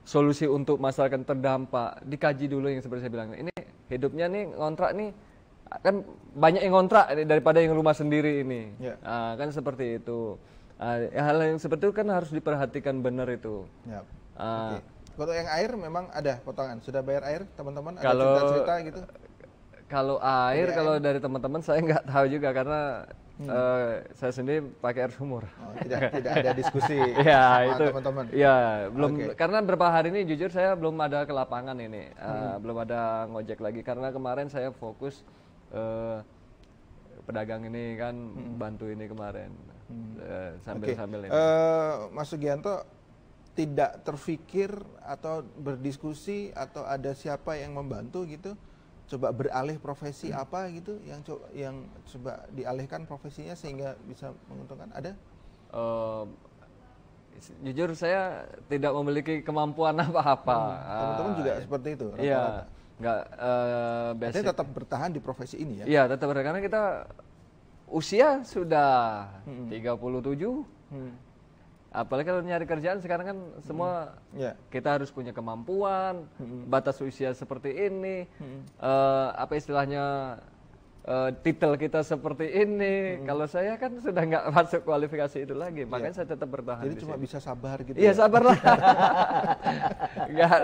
solusi untuk masyarakat terdampak dikaji dulu yang seperti saya bilang ini hidupnya nih kontrak nih kan banyak yang kontrak daripada yang rumah sendiri ini yeah. Iya. nah, kan seperti itu hal ah, hal yang seperti itu kan harus diperhatikan benar itu uh, iya. ah, okay. Kalau yang air memang ada potongan. Sudah bayar air teman-teman? Ada kalau cerita gitu? Kalau air, kalau dari teman-teman saya nggak tahu juga karena hmm. uh, saya sendiri pakai air sumur. Oh, tidak tidak ada diskusi <laughs> ya, sama teman-teman. Ya belum okay. karena beberapa hari ini jujur saya belum ada ke lapangan ini, uh, hmm. belum ada ngojek lagi karena kemarin saya fokus uh, pedagang ini kan hmm. bantu ini kemarin hmm. uh, sambil okay. sambil ini. Uh, Mas Sugianto tidak terfikir atau berdiskusi atau ada siapa yang membantu gitu coba beralih profesi hmm. apa gitu yang coba yang coba dialihkan profesinya sehingga bisa menguntungkan ada uh, jujur saya tidak memiliki kemampuan <laughs> apa-apa hmm. teman-teman juga ah, seperti itu iya nggak uh, tetap bertahan di profesi ini ya iya tetap bertahan karena kita usia sudah hmm. 37 hmm apalagi kalau nyari kerjaan sekarang kan semua hmm. yeah. kita harus punya kemampuan hmm. batas usia seperti ini hmm. uh, apa istilahnya uh, titel kita seperti ini hmm. kalau saya kan sudah nggak <laughs> masuk kualifikasi itu lagi ya. makanya saya tetap bertahan jadi cuma sini. bisa sabar gitu iya sabar lah. Gak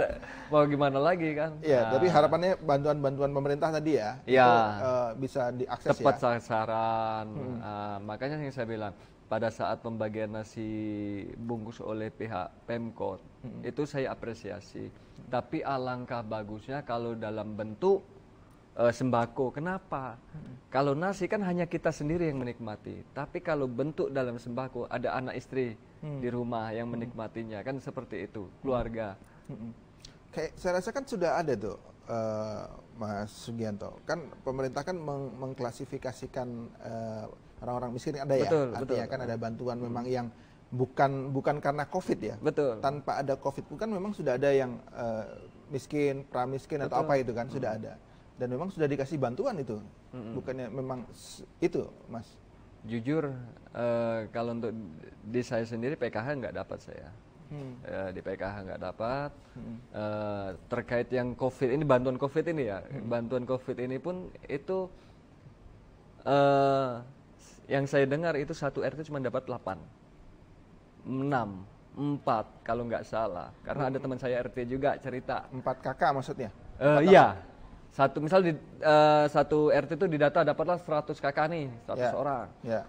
mau gimana lagi kan iya yeah, nah. tapi harapannya bantuan-bantuan pemerintah tadi ya yeah. itu, uh, bisa diakses tepat ya tepat sasaran hmm. uh, makanya yang saya bilang pada saat pembagian nasi bungkus oleh pihak Pemkot hmm. itu saya apresiasi. Hmm. Tapi alangkah bagusnya kalau dalam bentuk e, sembako. Kenapa? Hmm. Kalau nasi kan hanya kita sendiri yang menikmati. Tapi kalau bentuk dalam sembako ada anak istri hmm. di rumah yang hmm. menikmatinya kan seperti itu hmm. keluarga. Hmm. Kayak saya rasa kan sudah ada tuh uh, Mas Sugianto. Kan pemerintah kan meng mengklasifikasikan uh, orang-orang miskin ada ya. Betul, Artinya betul. kan ada bantuan hmm. memang yang bukan bukan karena covid ya. Betul. Tanpa ada covid bukan memang sudah ada yang uh, miskin, pramiskin betul. atau apa itu kan hmm. sudah ada. Dan memang sudah dikasih bantuan itu. Hmm. Bukannya memang itu, Mas. Jujur uh, kalau untuk di saya sendiri PKH nggak dapat saya. Hmm. Eh, di PKH nggak dapat hmm. uh, terkait yang COVID ini bantuan COVID ini ya hmm. bantuan COVID ini pun itu uh, yang saya dengar itu satu RT cuma dapat 8 6 4 kalau nggak salah karena hmm. ada teman saya RT juga cerita 4 kakak maksudnya uh, iya satu misal di uh, satu RT itu di data dapatlah 100 kakak nih 100 yeah. orang yeah.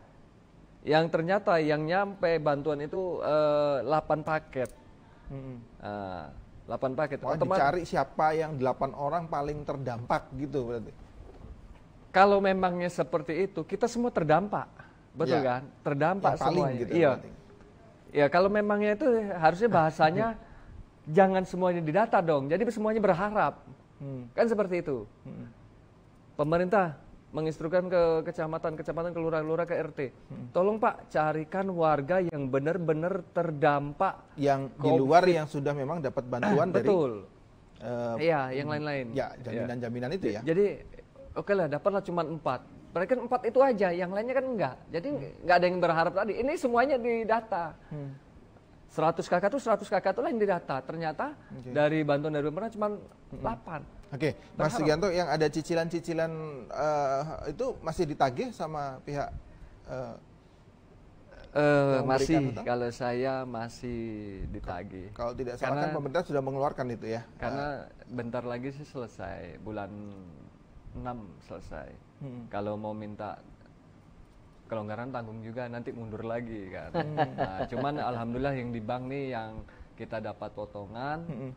yang ternyata yang nyampe bantuan itu uh, eh, 8 paket hmm. uh, ah, 8 paket. Pokoknya dicari siapa yang 8 orang paling terdampak gitu berarti. Kalau memangnya seperti itu, kita semua terdampak. Betul ya. kan? Terdampak ya, paling semuanya. Gitu, iya. Ya, kalau memangnya itu harusnya bahasanya <laughs> jangan semuanya didata dong. Jadi semuanya berharap. Hmm. Kan seperti itu. Hmm. Pemerintah menginstruksikan ke kecamatan, kecamatan kelurahan, lurah ke RT. Hmm. Tolong Pak carikan warga yang benar-benar terdampak yang di luar yang sudah memang dapat bantuan Betul. Ah, dari Betul. Uh, iya, yang lain-lain. Ya, jaminan-jaminan itu ya. ya. Jadi Oke lah, dapatlah cuma empat. Mereka empat itu aja, yang lainnya kan enggak. Jadi hmm. enggak ada yang berharap tadi. Ini semuanya di data. Hmm. 100 kakak tuh 100 kakak lah yang data. Ternyata okay. dari bantuan dari pemerintah cuma hmm. 8. Oke, okay. Mas Sugianto yang ada cicilan-cicilan uh, itu masih ditagih sama pihak uh, uh, masih utang? kalau saya masih ditagih. Kalau tidak salah kan karena, kan pemerintah sudah mengeluarkan itu ya. Karena uh, bentar lagi sih selesai bulan 6 selesai. Hmm. Kalau mau minta kelonggaran tanggung juga nanti mundur lagi kan. Hmm. Nah, cuman alhamdulillah yang di bank nih yang kita dapat potongan hmm.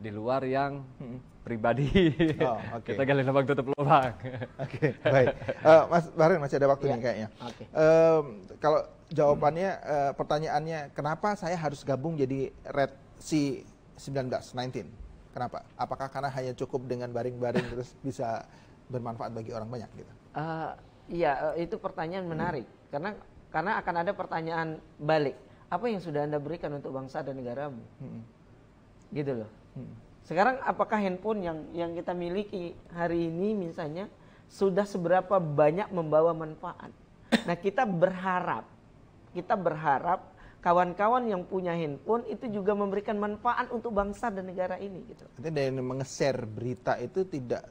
di luar yang hmm. pribadi. Oh, <laughs> okay. kita gali lubang tutup lubang. Oke, okay, baik. Uh, Mas Barin masih ada waktu yeah. nih kayaknya. Okay. Um, kalau jawabannya uh, pertanyaannya kenapa saya harus gabung jadi Red C 19 19? Kenapa? Apakah karena hanya cukup dengan baring-baring terus bisa bermanfaat bagi orang banyak gitu? Uh, iya, eh, itu pertanyaan hmm. menarik hmm. karena karena akan ada pertanyaan balik. Apa yang sudah anda berikan untuk bangsa dan negaramu? Hmm. Gitu loh. Hmm. Sekarang apakah handphone yang yang kita miliki hari ini misalnya sudah seberapa banyak membawa manfaat? Nah kita berharap, kita berharap kawan-kawan yang punya handphone itu juga memberikan manfaat untuk bangsa dan negara ini gitu. Artinya dari meng-share berita itu tidak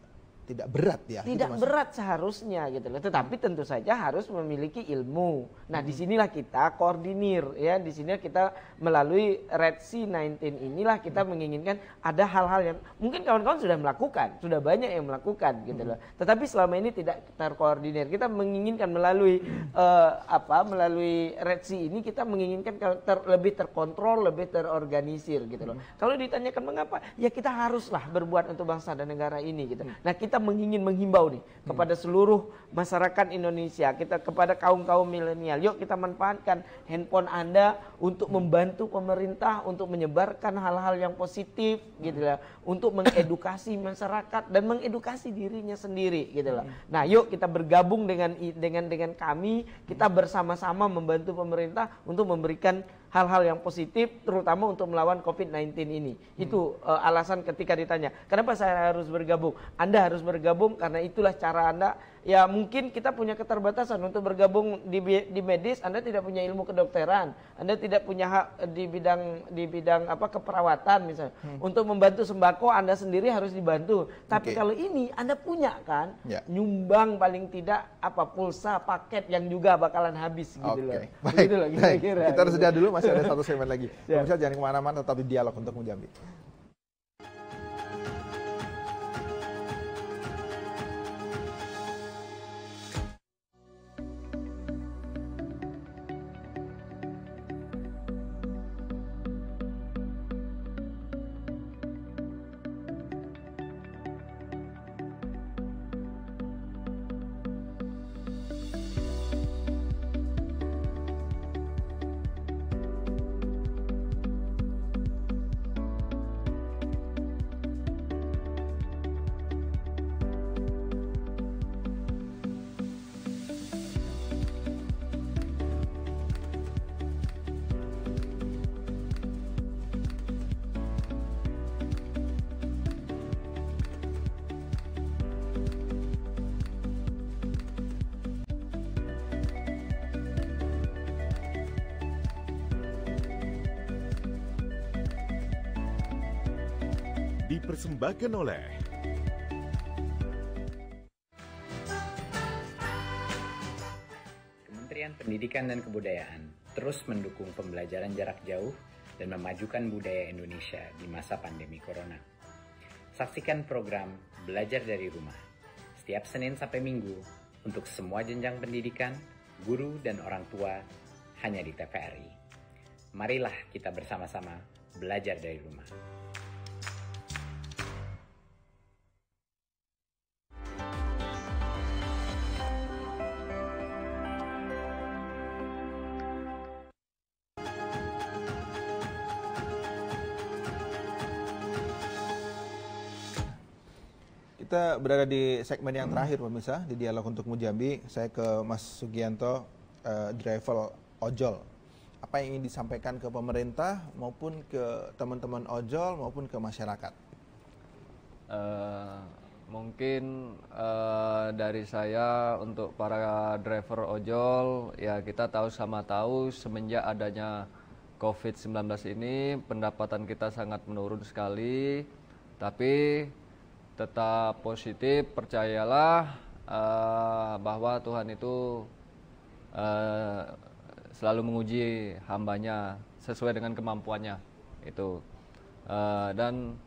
tidak berat ya. Gitu tidak gitu berat seharusnya gitu loh. Tetapi tentu saja harus memiliki ilmu. Nah, hmm. disinilah kita koordinir ya. Di sini kita melalui Red Sea 19 inilah kita hmm. menginginkan ada hal-hal yang mungkin kawan-kawan sudah melakukan, sudah banyak yang melakukan gitu hmm. loh. Tetapi selama ini tidak terkoordinir. Kita menginginkan melalui uh, apa? melalui Red Sea ini kita menginginkan ter, lebih terkontrol, lebih terorganisir gitu loh. Hmm. Kalau ditanyakan mengapa? Ya kita haruslah berbuat untuk bangsa dan negara ini gitu. Hmm. Nah, kita kita mengingin menghimbau nih kepada hmm. seluruh masyarakat Indonesia, kita kepada kaum-kaum milenial, yuk kita manfaatkan handphone Anda untuk membantu pemerintah untuk menyebarkan hal-hal yang positif gitu lah, untuk mengedukasi <coughs> masyarakat dan mengedukasi dirinya sendiri gitu lah. Hmm. Nah, yuk kita bergabung dengan dengan dengan kami, kita bersama-sama membantu pemerintah untuk memberikan hal-hal yang positif terutama untuk melawan COVID-19 ini. Hmm. Itu uh, alasan ketika ditanya, kenapa saya harus bergabung? Anda harus bergabung karena itulah cara Anda ya mungkin kita punya keterbatasan untuk bergabung di, di medis Anda tidak punya ilmu kedokteran Anda tidak punya hak di bidang di bidang apa keperawatan misalnya hmm. untuk membantu sembako Anda sendiri harus dibantu tapi okay. kalau ini Anda punya kan yeah. nyumbang paling tidak apa pulsa paket yang juga bakalan habis gitu okay. loh baik, gitu loh, Kira -kira, kita harus gitu. dulu masih ada satu segmen lagi <laughs> yeah. Pemirsa jangan kemana-mana tetap di dialog untuk menjambi dipersembahkan oleh Kementerian Pendidikan dan Kebudayaan terus mendukung pembelajaran jarak jauh dan memajukan budaya Indonesia di masa pandemi Corona. Saksikan program Belajar dari Rumah setiap Senin sampai Minggu untuk semua jenjang pendidikan, guru, dan orang tua hanya di TVRI. Marilah kita bersama-sama belajar dari rumah. berada di segmen yang terakhir pemirsa di dialog untuk Mujambi. Saya ke Mas Sugianto uh, driver ojol. Apa yang ingin disampaikan ke pemerintah maupun ke teman-teman ojol maupun ke masyarakat? Uh, mungkin uh, dari saya untuk para driver ojol ya kita tahu sama tahu semenjak adanya COVID-19 ini pendapatan kita sangat menurun sekali. Tapi tetap positif, percayalah uh, bahwa Tuhan itu uh, selalu menguji hambanya sesuai dengan kemampuannya itu uh, dan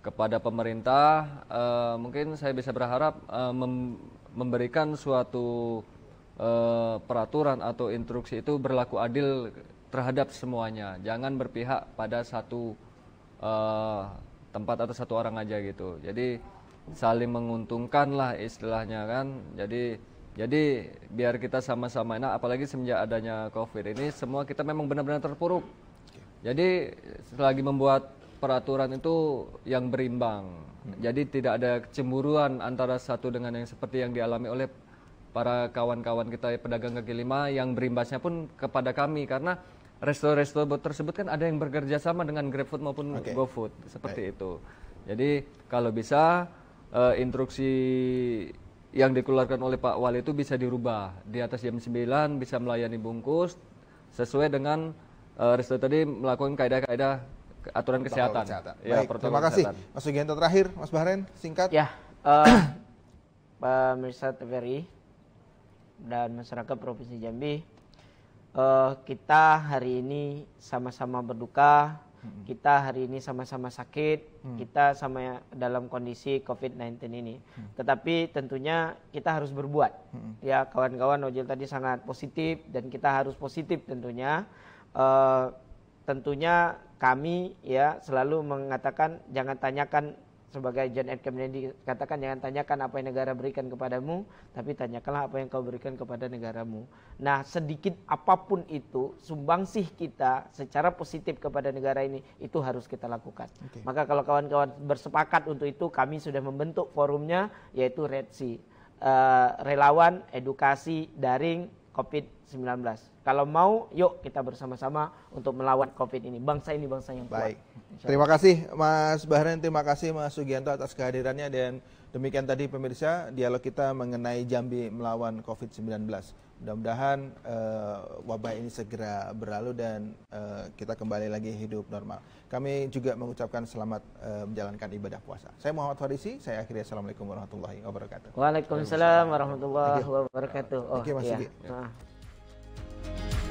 kepada pemerintah uh, mungkin saya bisa berharap uh, mem memberikan suatu uh, peraturan atau instruksi itu berlaku adil terhadap semuanya jangan berpihak pada satu uh, tempat atau satu orang aja gitu jadi saling menguntungkan lah istilahnya kan. Jadi jadi biar kita sama-sama enak apalagi semenjak adanya Covid ini semua kita memang benar-benar terpuruk. Jadi selagi membuat peraturan itu yang berimbang. Hmm. Jadi tidak ada kecemburuan antara satu dengan yang seperti yang dialami oleh para kawan-kawan kita pedagang kaki lima yang berimbasnya pun kepada kami karena resto-resto tersebut kan ada yang bekerja sama dengan GrabFood maupun okay. GoFood seperti Baik. itu. Jadi kalau bisa uh, instruksi yang dikeluarkan oleh Pak Wali itu bisa dirubah di atas jam 9 bisa melayani bungkus sesuai dengan uh, tadi melakukan kaedah-kaedah aturan kesehatan. kesehatan. Ya, Baik, terima kasih. Mas Sugianto terakhir, Mas Bahren singkat. Ya, uh, <clears throat> pemirsa TVRI dan masyarakat Provinsi Jambi, uh, kita hari ini sama-sama berduka kita hari ini sama-sama sakit, hmm. kita sama dalam kondisi COVID-19 ini. Hmm. Tetapi tentunya kita harus berbuat. Hmm. Ya kawan-kawan Ojil tadi sangat positif dan kita harus positif tentunya. Uh, tentunya kami ya selalu mengatakan jangan tanyakan sebagai John F. Kennedy katakan jangan tanyakan apa yang negara berikan kepadamu, tapi tanyakanlah apa yang kau berikan kepada negaramu. Nah, sedikit apapun itu sumbangsih kita secara positif kepada negara ini itu harus kita lakukan. Okay. Maka kalau kawan-kawan bersepakat untuk itu, kami sudah membentuk forumnya yaitu Red Sea. Uh, relawan, edukasi, daring, COVID-19. Kalau mau, yuk kita bersama-sama untuk melawan COVID ini. Bangsa ini bangsa yang kuat. Baik. Terima kasih Mas Bahrain, terima kasih Mas Sugianto atas kehadirannya dan demikian tadi pemirsa dialog kita mengenai Jambi melawan COVID-19 mudah-mudahan uh, wabah ini segera berlalu dan uh, kita kembali lagi hidup normal. Kami juga mengucapkan selamat uh, menjalankan ibadah puasa. Saya Muhammad Farisi, saya akhirnya Assalamualaikum warahmatullahi wabarakatuh. Waalaikumsalam warahmatullahi wabarakatuh. Oh, Oke, Mas iya.